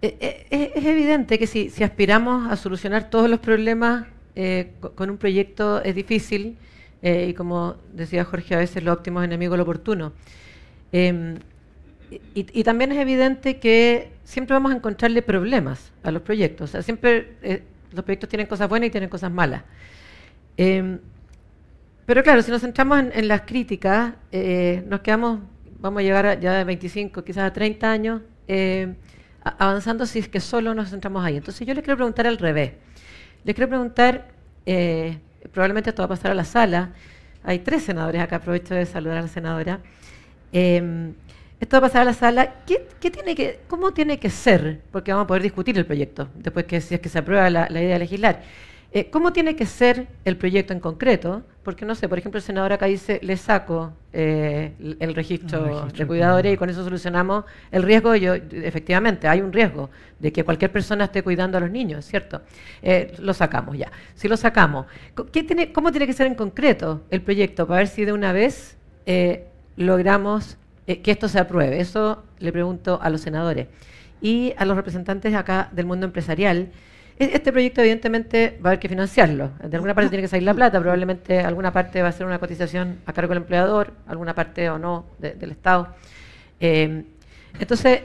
e, e, e, es evidente que si, aspiramos a solucionar todos los problemas eh, con un proyecto es difícil eh, y como decía Jorge, a veces lo óptimo es enemigo lo oportuno. Em, y, también es evidente que siempre vamos a encontrarle problemas a los proyectos. siempre eh, los proyectos tienen cosas buenas y tienen cosas malas. Em, pero claro, si nos centramos en, las críticas, eh, nos quedamos, vamos a llegar ya de 25, quizás a 30 años, eh, avanzando si es que solo nos centramos ahí. Entonces yo les quiero preguntar al revés. Les quiero preguntar, eh, probablemente esto va a pasar a la sala, hay tres senadores acá, aprovecho de saludar a la senadora. esto va a pasar a la sala. ¿Qué, tiene que, ¿Cómo tiene que ser? Porque vamos a poder discutir el proyecto después que si que se aprueba la, la idea de legislar. Eh, ¿Cómo tiene que ser el proyecto en concreto? Porque no sé, por ejemplo, el senador acá dice, le saco eh, el, registro de cuidadores y con eso solucionamos el riesgo. Yo, efectivamente, hay un riesgo de que cualquier persona esté cuidando a los niños, ¿cierto? Eh, lo sacamos ya. Si lo sacamos, ¿cómo tiene que ser en concreto el proyecto para ver si de una vez logramos que esto se apruebe? Eso le pregunto a los senadores y a los representantes acá del mundo empresarial. E-, este proyecto evidentemente va a haber que financiarlo. De alguna parte tiene que salir la plata, probablemente alguna parte va a ser una cotización a cargo del empleador, alguna parte o no del Estado. Em, entonces,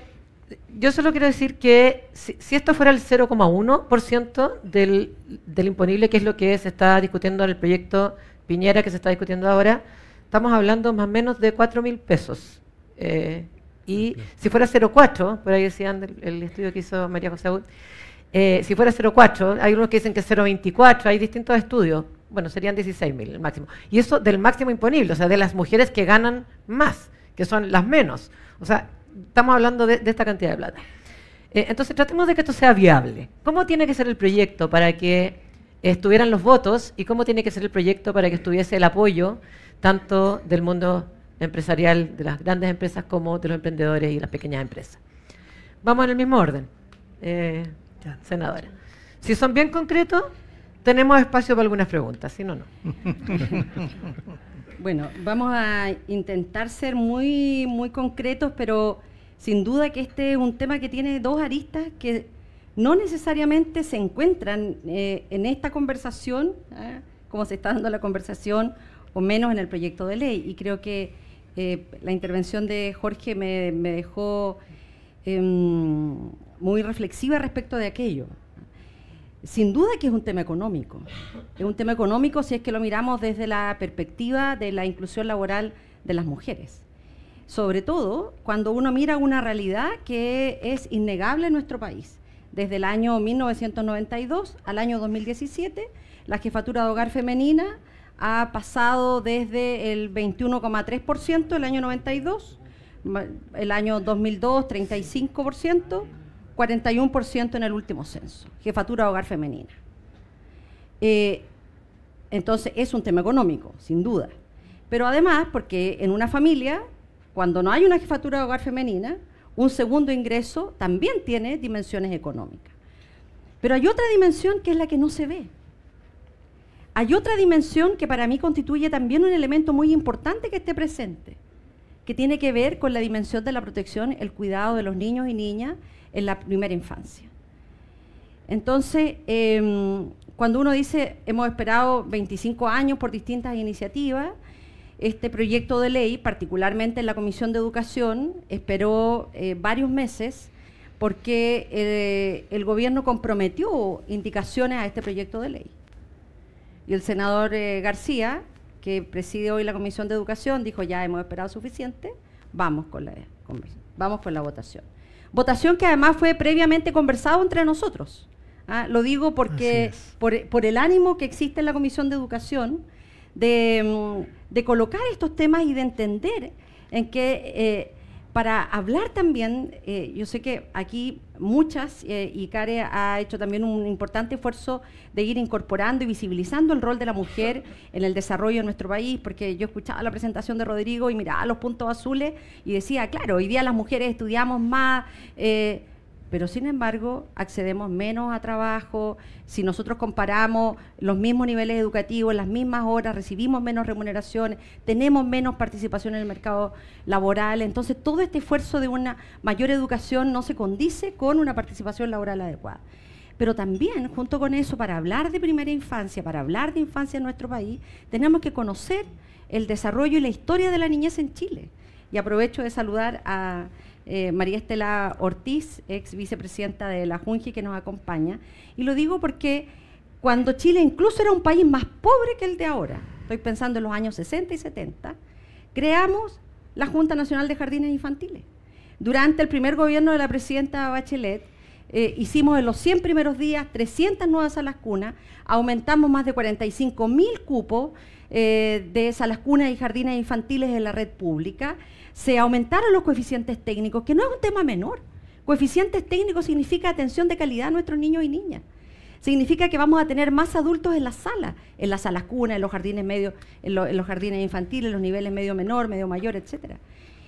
yo solo quiero decir que si, esto fuera el 0,1% del, del imponible, que es lo que se está discutiendo en el proyecto Piñera que se está discutiendo ahora, estamos hablando más o menos de 4 mil pesos. Eh, y si fuera 0,4, por ahí decían el, el, estudio que hizo María José Abud, eh, si fuera 0,4, hay unos que dicen que es 0,24, hay distintos estudios. Bueno, serían 16.000 el máximo. Y eso del máximo imponible, o sea, de las mujeres que ganan más, que son las menos. O sea, estamos hablando de, esta cantidad de plata. Eh, entonces, tratemos de que esto sea viable. ¿Cómo tiene que ser el proyecto para que estuvieran los votos y cómo tiene que ser el proyecto para que estuviese el apoyo tanto del mundo empresarial, de las grandes empresas, como de los emprendedores y las pequeñas empresas? Vamos en el mismo orden. Eh, senadora. Si son bien concretos, tenemos espacio para algunas preguntas, si no, no. (laughs) bueno, vamos a intentar ser muy, muy concretos, pero sin duda que este es un tema que tiene dos aristas que no necesariamente se encuentran eh, en esta conversación, ¿eh? como se está dando la conversación, o menos en el proyecto de ley. Y creo que eh, la intervención de Jorge me dejó em, muy reflexiva respecto de aquello. Sin duda que es un tema económico. Es un tema económico si es que lo miramos desde la perspectiva de la inclusión laboral de las mujeres. Sobre todo cuando uno mira una realidad que es innegable en nuestro país. Desde el año 1992 al año 2017, la jefatura de hogar femenina ha pasado desde el 21,3% el año 92, el año 2002 35%, 41% en el último censo, jefatura hogar femenina. Eh, entonces es un tema económico, sin duda. Pero además, porque en una familia, cuando no hay una jefatura de hogar femenina, un segundo ingreso también tiene dimensiones económicas. Pero hay otra dimensión que es la que no se ve. Hay otra dimensión que para mí constituye también un elemento muy importante que esté presente, que tiene que ver con la dimensión de la protección, el cuidado de los niños y niñas en la primera infancia. Entonces, em, cuando uno dice, hemos esperado 25 años por distintas iniciativas, este proyecto de ley, particularmente en la Comisión de Educación, esperó eh, varios meses porque eh, el gobierno comprometió indicaciones a este proyecto de ley. Y el senador eh, García, que preside hoy la Comisión de Educación, dijo, ya hemos esperado suficiente, vamos con la, vamos con la votación. Votación que además fue previamente conversado entre nosotros. ¿ah? lo digo porque por, el ánimo que existe en la Comisión de Educación de, mm, colocar estos temas y de entender en que eh, para hablar también, eh, yo sé que aquí muchas, eh, y Care ha hecho también un importante esfuerzo de ir incorporando y visibilizando el rol de la mujer en el desarrollo de nuestro país, porque yo escuchaba la presentación de Rodrigo y miraba los puntos azules y decía, claro, hoy día las mujeres estudiamos más, eh, pero sin embargo accedemos menos a trabajo, si nosotros comparamos los mismos niveles educativos, las mismas horas, recibimos menos remuneraciones, tenemos menos participación en el mercado laboral, entonces todo este esfuerzo de una mayor educación no se condice con una participación laboral adecuada. Pero también, junto con eso, para hablar de primera infancia, para hablar de infancia en nuestro país, tenemos que conocer el desarrollo y la historia de la niñez en Chile. Y aprovecho de saludar a eh, María Estela Ortiz, ex vicepresidenta de la Junji, que nos acompaña. Y lo digo porque cuando Chile incluso era un país más pobre que el de ahora, estoy pensando en los años 60 y 70, creamos la Junta Nacional de Jardines Infantiles. Durante el primer gobierno de la presidenta Bachelet, eh, hicimos en los 100 primeros días 300 nuevas salas cunas, aumentamos más de 45 mil cupos eh, de salas cunas y jardines infantiles en la red pública se aumentaron los coeficientes técnicos, que no es un tema menor. Coeficientes técnicos significa atención de calidad a nuestros niños y niñas. Significa que vamos a tener más adultos en las salas, en las salas cunas, en los jardines en, los jardines infantiles, en los niveles medio menor, medio mayor, etcétera.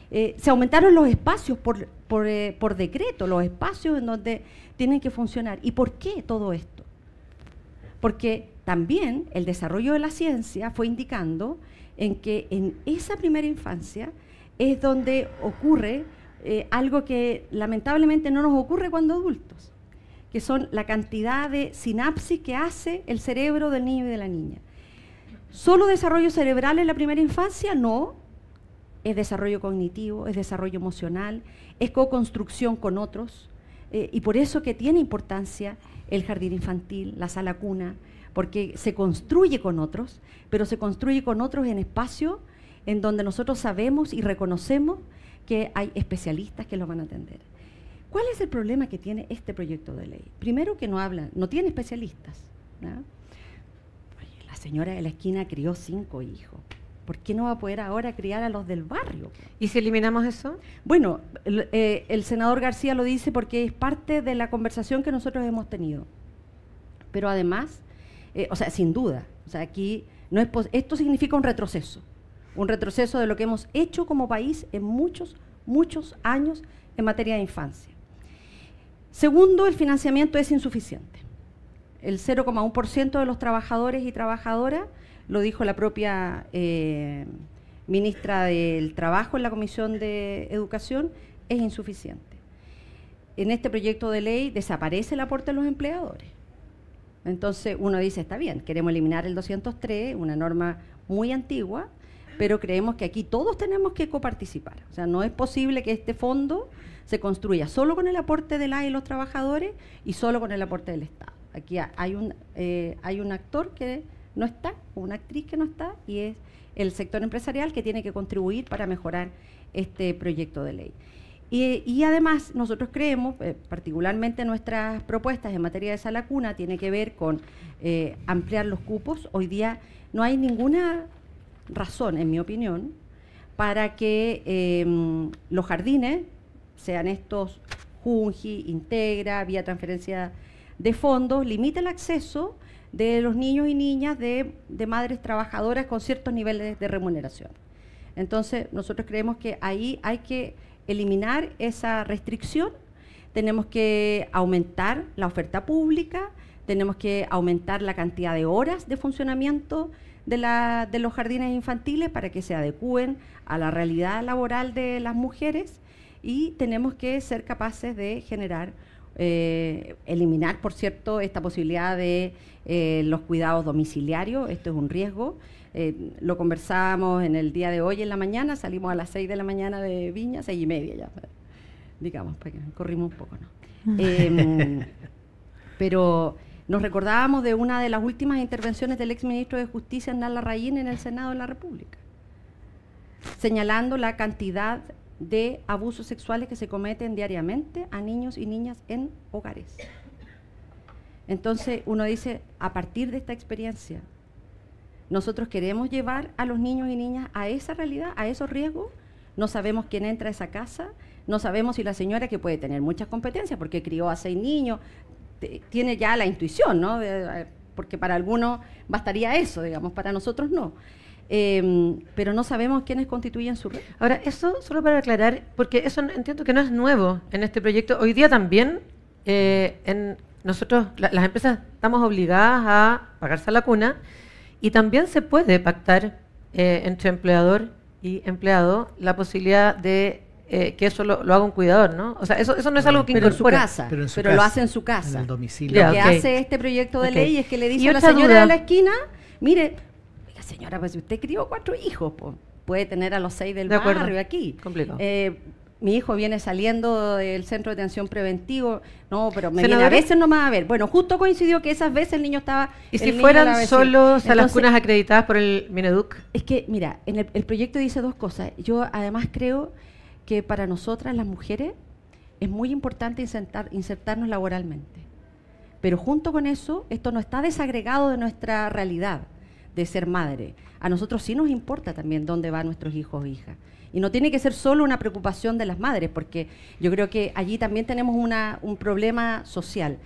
Eh, se aumentaron los espacios por, eh, por decreto, los espacios en donde tienen que funcionar. ¿Y por qué todo esto? Porque también el desarrollo de la ciencia fue indicando en que en esa primera infancia es donde ocurre eh, algo que lamentablemente no nos ocurre cuando adultos, que son la cantidad de sinapsis que hace el cerebro del niño y de la niña. ¿Solo desarrollo cerebral en la primera infancia? No. Es desarrollo cognitivo, es desarrollo emocional, es co-construcción con otros. Eh, y por eso que tiene importancia el jardín infantil, la sala cuna, porque se construye con otros, pero se construye con otros en espacio en donde nosotros sabemos y reconocemos que hay especialistas que los van a atender. ¿Cuál es el problema que tiene este proyecto de ley? Primero que no habla, no tiene especialistas. la señora de la esquina crió cinco hijos. ¿Por qué no va a poder ahora criar a los del barrio? ¿Y si eliminamos eso? Bueno, el, eh, senador García lo dice porque es parte de la conversación que nosotros hemos tenido. Pero además, eh, o sea, sin duda, o sea, aquí no es esto significa un retroceso un retroceso de lo que hemos hecho como país en muchos, muchos años en materia de infancia. Segundo, el financiamiento es insuficiente. El 0,1% de los trabajadores y trabajadoras, lo dijo la propia eh, ministra del Trabajo en la Comisión de Educación, es insuficiente. En este proyecto de ley desaparece el aporte de los empleadores. Entonces uno dice, está bien, queremos eliminar el 203, una norma muy antigua, pero creemos que aquí todos tenemos que coparticipar. O sea, no es posible que este fondo se construya solo con el aporte de la y los trabajadores y solo con el aporte del Estado. Aquí hay un, eh, hay un actor que no está, una actriz que no está, y es el sector empresarial que tiene que contribuir para mejorar este proyecto de ley. Y, además nosotros creemos, eh, particularmente nuestras propuestas en materia de esa lacuna tiene que ver con eh, ampliar los cupos. Hoy día no hay ninguna razón, en mi opinión, para que em, los jardines, sean estos Junji, Integra, vía transferencia de fondos, limite el acceso de los niños y niñas de, de, madres trabajadoras con ciertos niveles de remuneración. Entonces, nosotros creemos que ahí hay que eliminar esa restricción, tenemos que aumentar la oferta pública, tenemos que aumentar la cantidad de horas de funcionamiento de, los jardines infantiles para que se adecúen a la realidad laboral de las mujeres y tenemos que ser capaces de generar eh, eliminar, por cierto, esta posibilidad de eh, los cuidados domiciliarios. Esto es un riesgo. Eh, lo conversábamos en el día de hoy en la mañana, salimos a las 6 de la mañana de Viña, seis y media ya, digamos, corrimos un poco, ¿no? Ah. Em, (laughs) pero nos recordábamos de una de las últimas intervenciones del exministro de Justicia, Nala Rayín en el Senado de la República, señalando la cantidad de abusos sexuales que se cometen diariamente a niños y niñas en hogares. Entonces uno dice, a partir de esta experiencia, nosotros queremos llevar a los niños y niñas a esa realidad, a esos riesgos, no sabemos quién entra a esa casa, no sabemos si la señora que puede tener muchas competencias porque crió a seis niños, tiene ya la intuición, ¿no? Eh, porque para algunos bastaría eso, digamos, para nosotros no. Em, pero no sabemos quiénes constituyen su red. Ahora, eso solo para aclarar, porque eso entiendo que no es nuevo en este proyecto. Hoy día también eh, nosotros, las empresas, estamos obligadas a pagarse a la cuna y también se puede pactar eh, entre empleador y empleado la posibilidad de eh, que eso lo, haga un cuidador, ¿no? O sea, eso, no es algo que pero En su casa, pero, lo hace en su casa. En el domicilio. lo que hace este proyecto de ley es que le dice a la señora de la esquina, mire, la señora, pues usted crió cuatro hijos, puede tener a los seis del barrio aquí. Eh, mi hijo viene saliendo del centro de atención preventivo. No, pero me a veces no va a ver. Bueno, justo coincidió que esas veces el niño estaba. ¿Y si fueran solos a las cunas acreditadas por el Mineduc? Es que, mira, en el proyecto dice dos cosas. Yo además creo que para nosotras las mujeres es muy importante insertarnos laboralmente. Pero junto con eso, esto no está desagregado de nuestra realidad de ser madre. A nosotros sí nos importa también dónde van nuestros hijos o hijas. Y no tiene que ser solo una preocupación de las madres, porque yo creo que allí también tenemos un problema social.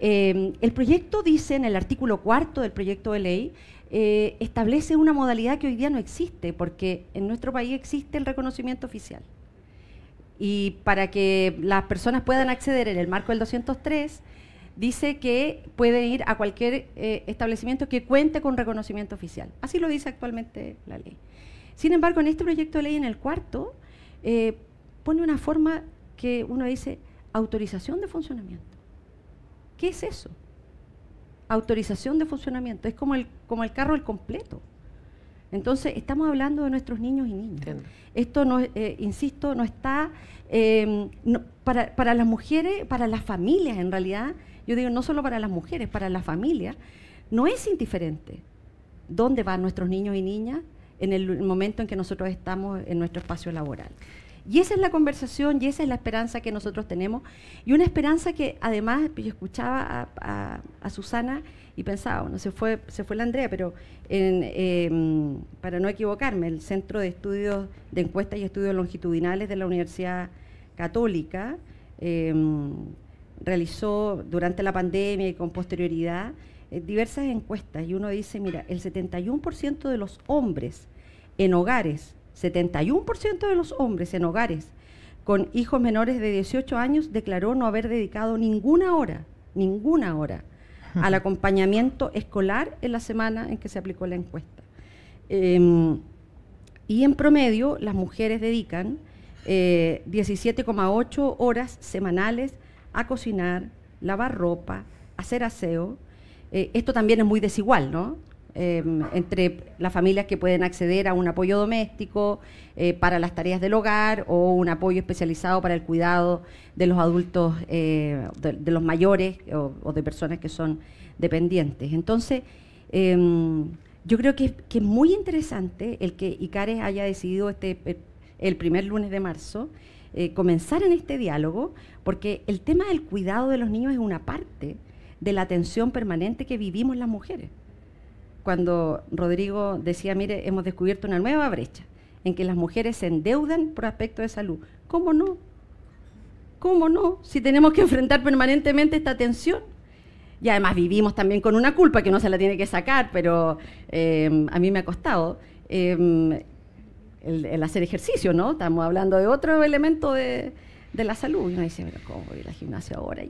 Em, el proyecto dice en el artículo cuarto del proyecto de ley, eh, establece una modalidad que hoy día no existe, porque en nuestro país existe el reconocimiento oficial y para que las personas puedan acceder en el marco del 203, dice que pueden ir a cualquier eh, establecimiento que cuente con reconocimiento oficial. Así lo dice actualmente la ley. Sin embargo, en este proyecto de ley, en el cuarto, eh, pone una forma que uno dice autorización de funcionamiento. ¿Qué es eso? Autorización de funcionamiento. Es como el, como el carro al completo. Entonces, estamos hablando de nuestros niños y niñas. Esto, no, eh, insisto, no está, em, para, las mujeres, para las familias en realidad, yo digo no solo para las mujeres, para las familias, no es indiferente dónde van nuestros niños y niñas en el momento en que nosotros estamos en nuestro espacio laboral. Y esa es la conversación y esa es la esperanza que nosotros tenemos. Y una esperanza que además, yo escuchaba a Susana, y pensaba, se fue, se fue la Andrea, pero em, para no equivocarme, el Centro de Estudios de Encuestas y Estudios Longitudinales de la Universidad Católica em, realizó durante la pandemia y con posterioridad eh, diversas encuestas y uno dice, mira, el 71% de los hombres en hogares, 71% de los hombres en hogares con hijos menores de 18 años declaró no haber dedicado ninguna hora, ninguna hora al acompañamiento escolar en la semana en que se aplicó la encuesta. Em, y en promedio, las mujeres dedican 17,8 eh, horas semanales a cocinar, lavar ropa, hacer aseo. Eh, esto también es muy desigual, ¿no? Em, entre las familias que pueden acceder a un apoyo doméstico eh, para las tareas del hogar o un apoyo especializado para el cuidado de los adultos, eh, de, los mayores o, de personas que son dependientes. Entonces, em, yo creo que, es muy interesante el que ICARES haya decidido este, eh, el primer lunes de marzo comenzar en este diálogo, porque el tema del cuidado de los niños es una parte de la atención permanente que vivimos las mujeres cuando Rodrigo decía, mire, hemos descubierto una nueva brecha en que las mujeres se endeudan por aspecto de salud. ¿Cómo no? ¿Cómo no? Si tenemos que enfrentar permanentemente esta tensión. Y además vivimos también con una culpa que no se la tiene que sacar, pero em, a mí me ha costado em, el, hacer ejercicio, ¿no? Estamos hablando de otro elemento de, la salud. Y uno dice, ¿cómo voy a ir al gimnasia ahora?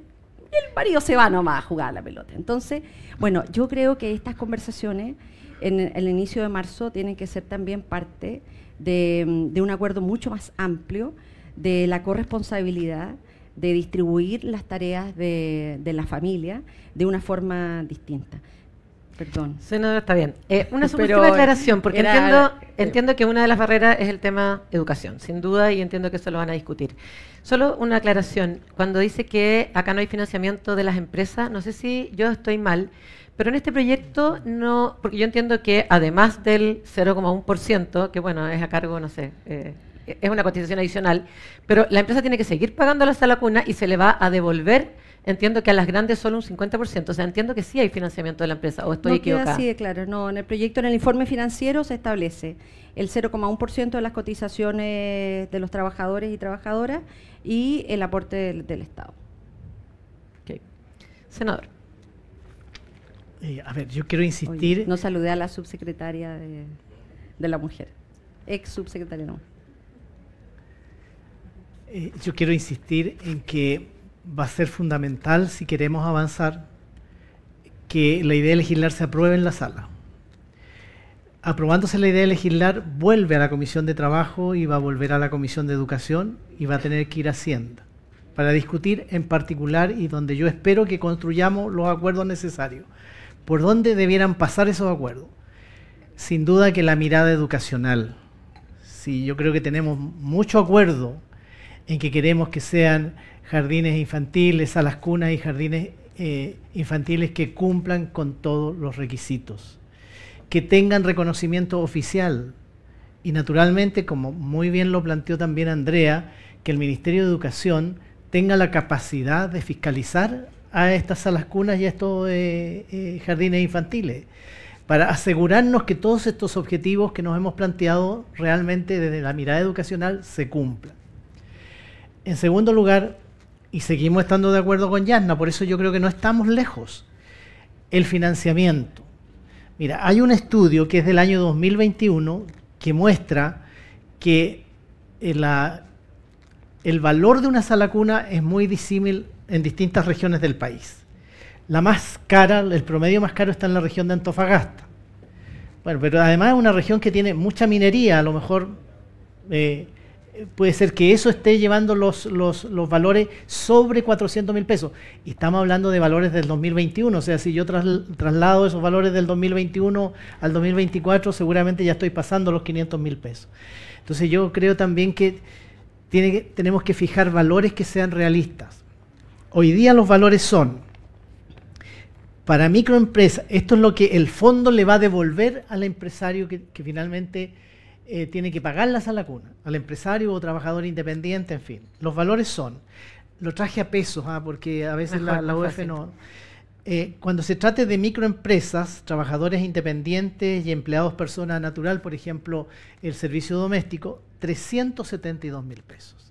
el marido se va nomás a jugar la pelota. Entonces, bueno, yo creo que estas conversaciones en el inicio de marzo tienen que ser también parte de, un acuerdo mucho más amplio de la corresponsabilidad, de distribuir las tareas de la familia de una forma distinta. Perdón. No, está bien. Eh, una (laughs) última aclaración, porque eh. entiendo, que una de las barreras es el tema educación, sin duda, y entiendo que eso lo van a discutir. Solo una aclaración. Cuando dice que acá no hay financiamiento de las empresas, no sé si yo estoy mal, pero en este proyecto no, porque yo entiendo que además del 0,1%, que bueno, es a cargo, no sé, eh, es una cotización adicional, pero la empresa tiene que seguir pagando hasta la cuna y se le va a devolver entiendo que a las grandes solo un 50%. O sea, entiendo que sí hay financiamiento de la empresa, o estoy no equivocada. Queda así de claro, no. En el proyecto, en el informe financiero, se establece el 0,1% de las cotizaciones de los trabajadores y trabajadoras y el aporte del, Estado. Ok. Senador. Eh, a ver, yo quiero insistir. no saludé a la subsecretaria de, la mujer, ex subsecretaria no. Eh, yo quiero insistir en que va a ser fundamental si queremos avanzar que la idea de legislar se apruebe en la sala. Aprobándose la idea de legislar, vuelve a la Comisión de Trabajo y va a volver a la Comisión de Educación y va a tener que ir a Hacienda para discutir en particular y donde yo espero que construyamos los acuerdos necesarios. ¿Por dónde debieran pasar esos acuerdos? Sin duda que la mirada educacional. si yo creo que tenemos mucho acuerdo en que queremos que sean jardines infantiles, salas cunas y jardines eh, infantiles que cumplan con todos los requisitos, que tengan reconocimiento oficial y naturalmente, como muy bien lo planteó también Andrea, que el Ministerio de Educación tenga la capacidad de fiscalizar a estas salas cunas y a estos eh, eh, jardines infantiles, para asegurarnos que todos estos objetivos que nos hemos planteado realmente desde la mirada educacional se cumplan. En segundo lugar, y seguimos estando de acuerdo con Yasna, por eso yo creo que no estamos lejos. El financiamiento. Mira, hay un estudio que es del año 2021 que muestra que eh, el valor de una sala cuna es muy disímil en distintas regiones del país. La más cara, el promedio más caro está en la región de Antofagasta. Bueno, pero además es una región que tiene mucha minería, a lo mejor eh, puede ser que eso esté llevando los, valores sobre 400 mil pesos. Y estamos hablando de valores del 2021, o sea, si yo traslado esos valores del 2021 al 2024, seguramente ya estoy pasando los 500 mil pesos. Entonces yo creo también que, tiene tenemos que fijar valores que sean realistas. Hoy día los valores son, para microempresas, esto es lo que el fondo le va a devolver al empresario que finalmente eh, tiene que pagarlas a la cuna, al empresario o trabajador independiente, en fin. Los valores son, lo traje a pesos, ah, porque a veces la, la UF no. Eh, cuando se trate de microempresas, trabajadores independientes y empleados persona natural, por ejemplo, el servicio doméstico, 372 mil pesos.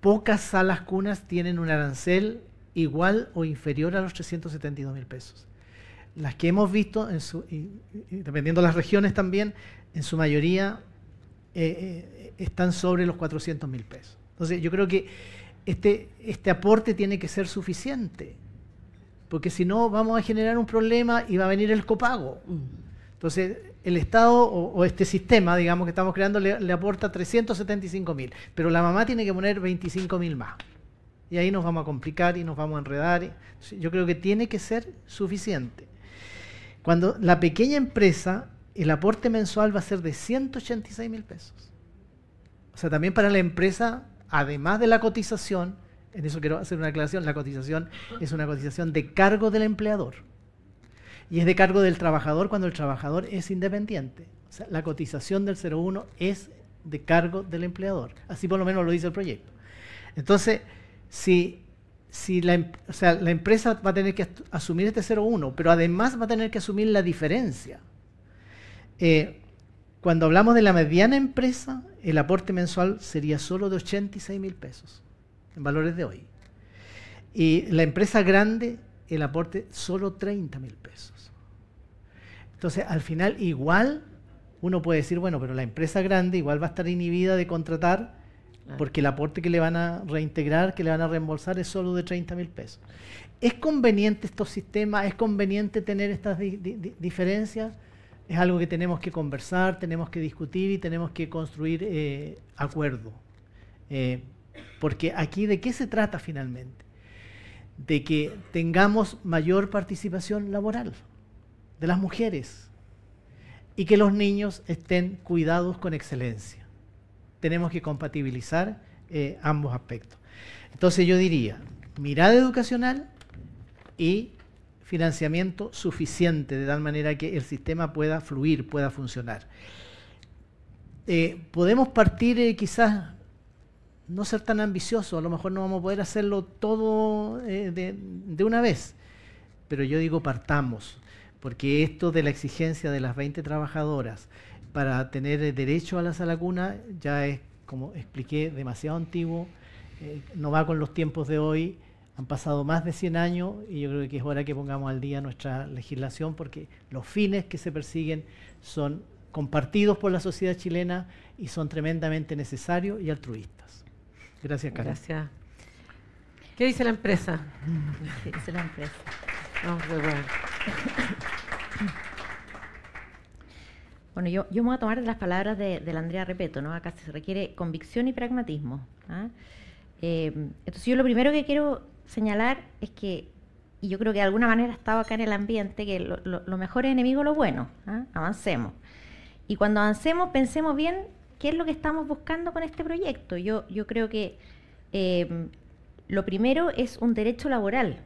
Pocas salas cunas tienen un arancel igual o inferior a los 372 mil pesos. Las que hemos visto, en su, dependiendo de las regiones también, en su mayoría eh, eh, están sobre los 400 mil pesos. Entonces yo creo que este, este aporte tiene que ser suficiente, porque si no vamos a generar un problema y va a venir el copago. Mm. Entonces el Estado o, este sistema, digamos, que estamos creando le, aporta 375 mil, pero la mamá tiene que poner 25 mil más. Y ahí nos vamos a complicar y nos vamos a enredar. Yo creo que tiene que ser suficiente. Cuando la pequeña empresa el aporte mensual va a ser de 186 mil pesos. O sea, también para la empresa, además de la cotización, en eso quiero hacer una aclaración, la cotización es una cotización de cargo del empleador. Y es de cargo del trabajador cuando el trabajador es independiente. O sea, la cotización del 01 es de cargo del empleador. Así por lo menos lo dice el proyecto. Entonces, si, si la, em, la empresa va a tener que asumir este 01, pero además va a tener que asumir la diferencia. Eh, cuando hablamos de la mediana empresa, el aporte mensual sería solo de 86 mil pesos, en valores de hoy. Y la empresa grande, el aporte solo 30 mil pesos. Entonces, al final, igual uno puede decir, bueno, pero la empresa grande igual va a estar inhibida de contratar porque el aporte que le van a reintegrar, que le van a reembolsar, es solo de 30 mil pesos. ¿Es conveniente estos sistemas? ¿Es conveniente tener estas diferencias? es algo que tenemos que conversar, tenemos que discutir y tenemos que construir eh, acuerdo. Eh, porque aquí de qué se trata finalmente? De que tengamos mayor participación laboral de las mujeres y que los niños estén cuidados con excelencia. Tenemos que compatibilizar eh, ambos aspectos. Entonces yo diría, mirada educacional y financiamiento suficiente, de tal manera que el sistema pueda fluir, pueda funcionar. Eh, podemos partir eh, quizás no ser tan ambiciosos, a lo mejor no vamos a poder hacerlo todo eh, de, una vez, pero yo digo partamos, porque esto de la exigencia de las 20 trabajadoras para tener derecho a la sala ya es, como expliqué, demasiado antiguo, no va con los tiempos de hoy han pasado más de 100 años y yo creo que es hora que pongamos al día nuestra legislación porque los fines que se persiguen son compartidos por la sociedad chilena y son tremendamente necesarios y altruistas. Gracias, Carlos. Gracias. ¿Qué dice la empresa? (laughs) ¿Qué dice la empresa? Vamos bueno. Bueno, yo, yo, me voy a tomar las palabras de, la Andrea Repeto, ¿no? Acá se requiere convicción y pragmatismo. ¿ah? Eh, entonces, yo lo primero que quiero señalar es que, y yo creo que de alguna manera estaba acá en el ambiente, que lo, mejor es enemigo lo bueno, ¿ah? avancemos. Y cuando avancemos, pensemos bien qué es lo que estamos buscando con este proyecto. Yo, yo creo que em, lo primero es un derecho laboral,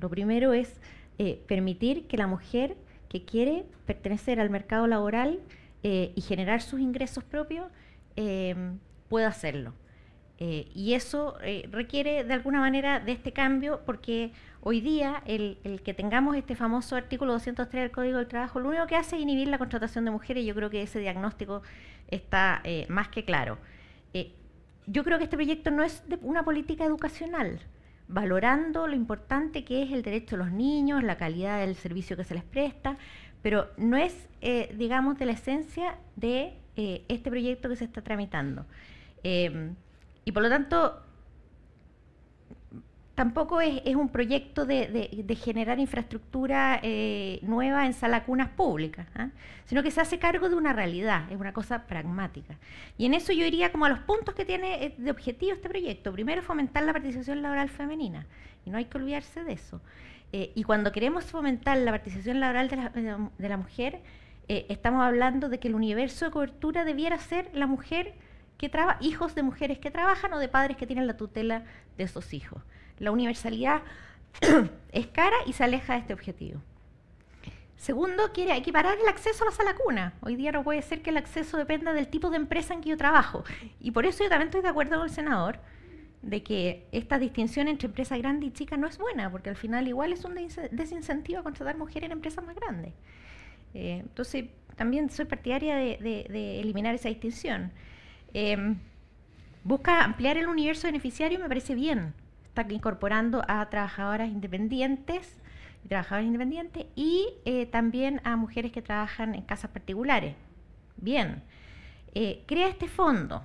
lo primero es eh, permitir que la mujer que quiere pertenecer al mercado laboral eh, y generar sus ingresos propios em, pueda hacerlo. Eh, y eso eh, requiere de alguna manera de este cambio porque hoy día el, que tengamos este famoso artículo 203 del Código del Trabajo lo único que hace es inhibir la contratación de mujeres yo creo que ese diagnóstico está eh, más que claro. yo creo que este proyecto no es de una política educacional, valorando lo importante que es el derecho de los niños, la calidad del servicio que se les presta, pero no es, digamos, de la esencia de este proyecto que se está tramitando. Y por lo tanto, tampoco es, un proyecto de, generar infraestructura eh, nueva en salacunas públicas, ¿ah? sino que se hace cargo de una realidad, es una cosa pragmática. Y en eso yo iría como a los puntos que tiene eh, de objetivo este proyecto. Primero, fomentar la participación laboral femenina, y no hay que olvidarse de eso. Eh, y cuando queremos fomentar la participación laboral de la, de la mujer, estamos hablando de que el universo de cobertura debiera ser la mujer que hijos de mujeres que trabajan o de padres que tienen la tutela de esos hijos. La universalidad (clears throat) es cara y se aleja de este objetivo. Segundo, quiere equiparar el acceso a la sala cuna. Hoy día no puede ser que el acceso dependa del tipo de empresa en que yo trabajo. Y por eso yo también estoy de acuerdo con el senador de que esta distinción entre empresa grande y chica no es buena, porque al final igual es un desincentivo a contratar mujeres en empresas más grandes. Eh, entonces, también soy partidaria de eliminar esa distinción. Em, busca ampliar el universo beneficiario, me parece bien. Está incorporando a trabajadoras independientes y trabajadores independientes y eh, también a mujeres que trabajan en casas particulares. Bien. Eh, crea este fondo.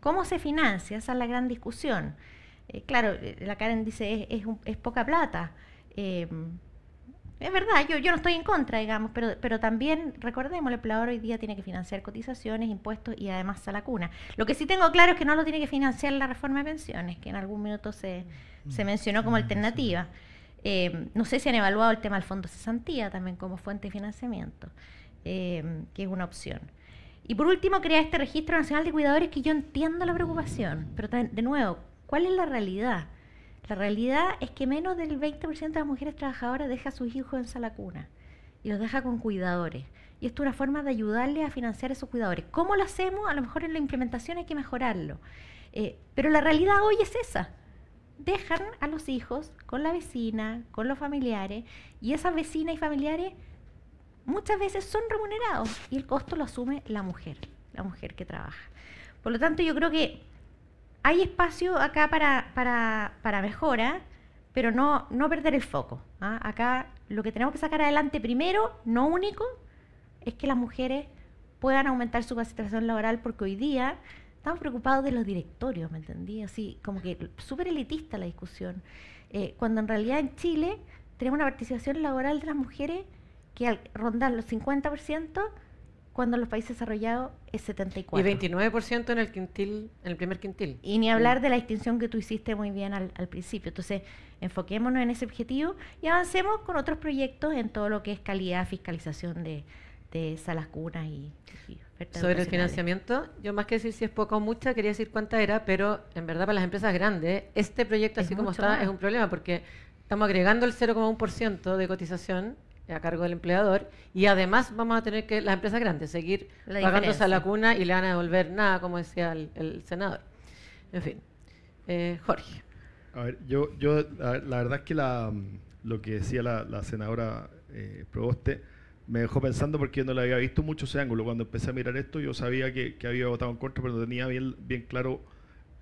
¿Cómo se financia? Esa es la gran discusión. Eh, claro, la Karen dice es, es poca plata. Em, es verdad, yo, no estoy en contra, digamos, pero, también recordemos, el empleador hoy día tiene que financiar cotizaciones, impuestos y además a la cuna. Lo que sí tengo claro es que no lo tiene que financiar la reforma de pensiones, que en algún minuto se, mm, mencionó como alternativa. Eh, no sé si han evaluado el tema del fondo cesantía también como fuente de financiamiento, eh, que es una opción. Y por último, crea este Registro Nacional de Cuidadores que yo entiendo la preocupación, pero de nuevo, ¿cuál es la realidad? La realidad es que menos del 20% de las mujeres trabajadoras deja a sus hijos en sala cuna y los deja con cuidadores. Y esto es una forma de ayudarles a financiar a esos cuidadores. ¿Cómo lo hacemos? A lo mejor en la implementación hay que mejorarlo. Eh, pero la realidad hoy es esa. Dejan a los hijos con la vecina, con los familiares, y esas vecinas y familiares muchas veces son remunerados y el costo lo asume la mujer, la mujer que trabaja. Por lo tanto, yo creo que hay espacio acá para, para, para mejora, pero no, no perder el foco. ¿ah? Acá lo que tenemos que sacar adelante primero, no único, es que las mujeres puedan aumentar su capacitación laboral porque hoy día estamos preocupados de los directorios, ¿me entendí? Así como que súper elitista la discusión, eh, cuando en realidad en Chile tenemos una participación laboral de las mujeres que al rondar los 50%, cuando en los países desarrollados es 74. Y 29% en el quintil, en el primer quintil. Y ni hablar mm. de la distinción que tú hiciste muy bien al, principio. Entonces, enfoquémonos en ese objetivo y avancemos con otros proyectos en todo lo que es calidad, fiscalización de, salas cunas y, Sobre el financiamiento, yo más que decir si es poco o mucha, quería decir cuánta era, pero en verdad para las empresas grandes, este proyecto así como está es un problema porque estamos agregando el 0,1% de cotización a cargo del empleador y además vamos a tener que las empresas grandes seguir pagando esa la cuna y le van a devolver nada, como decía el, senador. En fin, eh, Jorge. A ver, yo, yo la verdad es que mm, lo que decía la, senadora eh, me dejó pensando porque yo no la había visto mucho ese ángulo. Cuando empecé a mirar esto, yo sabía que, había votado en contra, pero no tenía bien, bien claro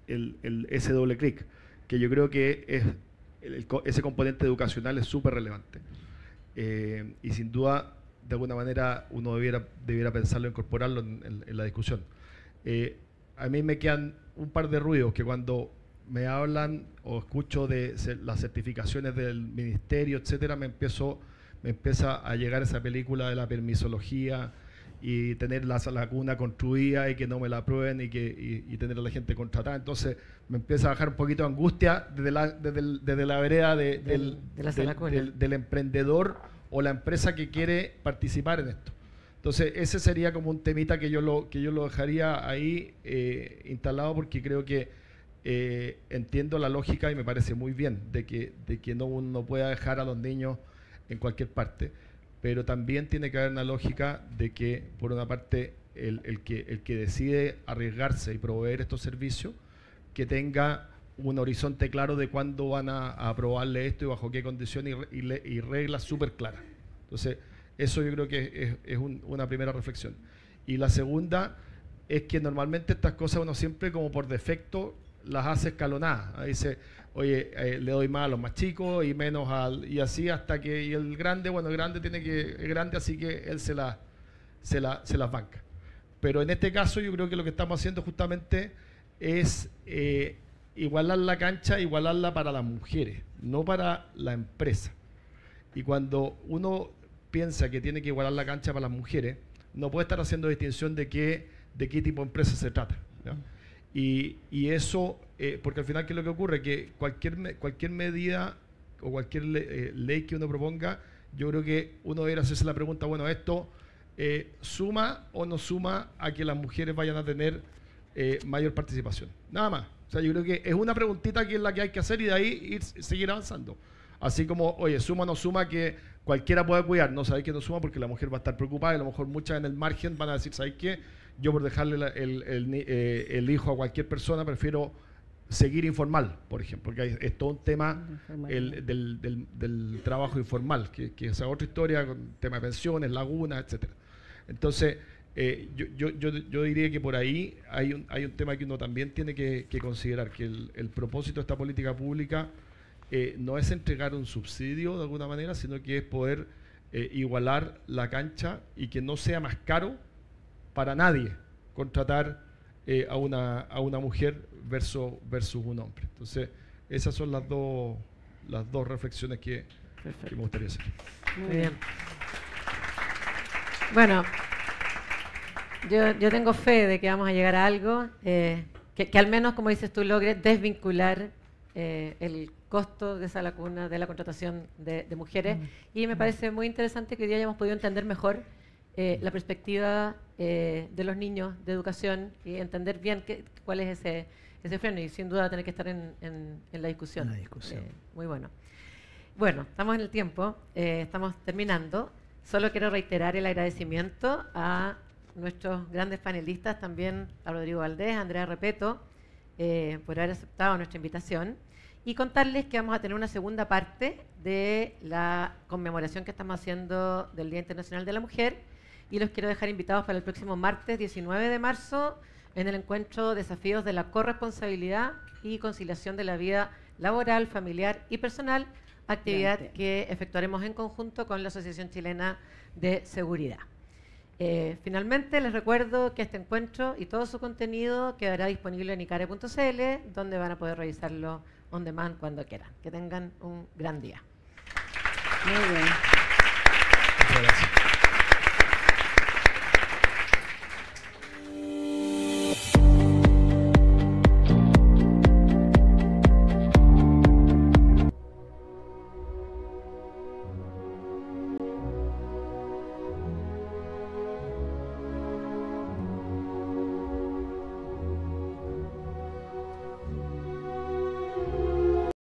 el, el, ese doble clic, que yo creo que es, ese componente educacional es súper relevante. Eh, y sin duda, de alguna manera, uno debiera, debiera pensarlo, incorporarlo en, la discusión. Eh, a mí me quedan un par de ruidos que cuando me hablan o escucho de las certificaciones del ministerio, etcétera, me empiezo, me empieza a llegar esa película de la permisología, y tener la, laguna construida y que no me la aprueben y, que, y, tener a la gente contratada. Entonces me empieza a bajar un poquito de angustia desde la, desde la vereda del, emprendedor o la empresa que quiere participar en esto. Entonces ese sería como un temita que yo lo, que yo lo dejaría ahí eh, instalado porque creo que eh, entiendo la lógica y me parece muy bien de que, de que no uno pueda dejar a los niños en cualquier parte pero también tiene que haber una lógica de que, por una parte, el, que, el que decide arriesgarse y proveer estos servicios, que tenga un horizonte claro de cuándo van a, aprobarle esto y bajo qué condiciones y, reglas súper claras. Entonces, eso yo creo que es, una primera reflexión. Y la segunda es que normalmente estas cosas uno siempre como por defecto las hace escalonadas. Dice, oye, eh, le doy más a los más chicos y menos al. Y así hasta que. Y el grande, bueno, el grande tiene que. El grande, así que él se, la, se, la, se las banca. Pero en este caso, yo creo que lo que estamos haciendo justamente es eh, igualar la cancha, igualarla para las mujeres, no para la empresa. Y cuando uno piensa que tiene que igualar la cancha para las mujeres, no puede estar haciendo distinción de qué, de qué tipo de empresa se trata. Y, y, eso eh, porque al final, ¿qué es lo que ocurre? Que cualquier, cualquier medida o cualquier eh, ley que uno proponga, yo creo que uno debería hacerse la pregunta, bueno, ¿esto eh, suma o no suma a que las mujeres vayan a tener mayor participación? Nada más. O sea, yo creo que es una preguntita que es la que hay que hacer y de ahí ir, seguir avanzando. Así como, oye, suma o no suma que cualquiera pueda cuidar, no sabéis que no suma porque la mujer va a estar preocupada y a lo mejor muchas en el margen van a decir, ¿sabéis qué? Yo por dejarle el hijo a cualquier persona prefiero seguir informal, por ejemplo, que es todo un tema del, del, trabajo informal, que, es otra historia, con tema de pensiones, lagunas, etcétera. Entonces, eh, yo, yo, diría que por ahí hay un, hay un tema que uno también tiene que, considerar, que el, propósito de esta política pública eh, no es entregar un subsidio de alguna manera, sino que es poder eh, igualar la cancha y que no sea más caro para nadie contratar a, una, a una mujer verso versus un hombre. Entonces, esas son las dos, las dos reflexiones que, me gustaría hacer. Muy bien. Bueno, yo, yo, tengo fe de que vamos a llegar a algo, eh, que, al menos, como dices tú, logre desvincular eh, el costo de esa lacuna de la contratación de, mujeres. Mm. Y me parece muy interesante que hoy día hayamos podido entender mejor eh, la perspectiva de los niños de educación y entender bien qué, cuál es ese ese freno y sin duda tener que estar en, la discusión. La discusión. Eh, muy bueno. Bueno, estamos en el tiempo, eh, estamos terminando. Solo quiero reiterar el agradecimiento a nuestros grandes panelistas, también a Rodrigo Valdés, a Andrea Repeto, eh, por haber aceptado nuestra invitación. Y contarles que vamos a tener una segunda parte de la conmemoración que estamos haciendo del Día Internacional de la Mujer. Y los quiero dejar invitados para el próximo martes 19 de marzo en el encuentro Desafíos de la Corresponsabilidad y Conciliación de la Vida Laboral, Familiar y Personal, actividad que efectuaremos en conjunto con la Asociación Chilena de Seguridad. Eh, finalmente, les recuerdo que este encuentro y todo su contenido quedará disponible en icare.cl, donde van a poder revisarlo on demand cuando quieran. Que tengan un gran día.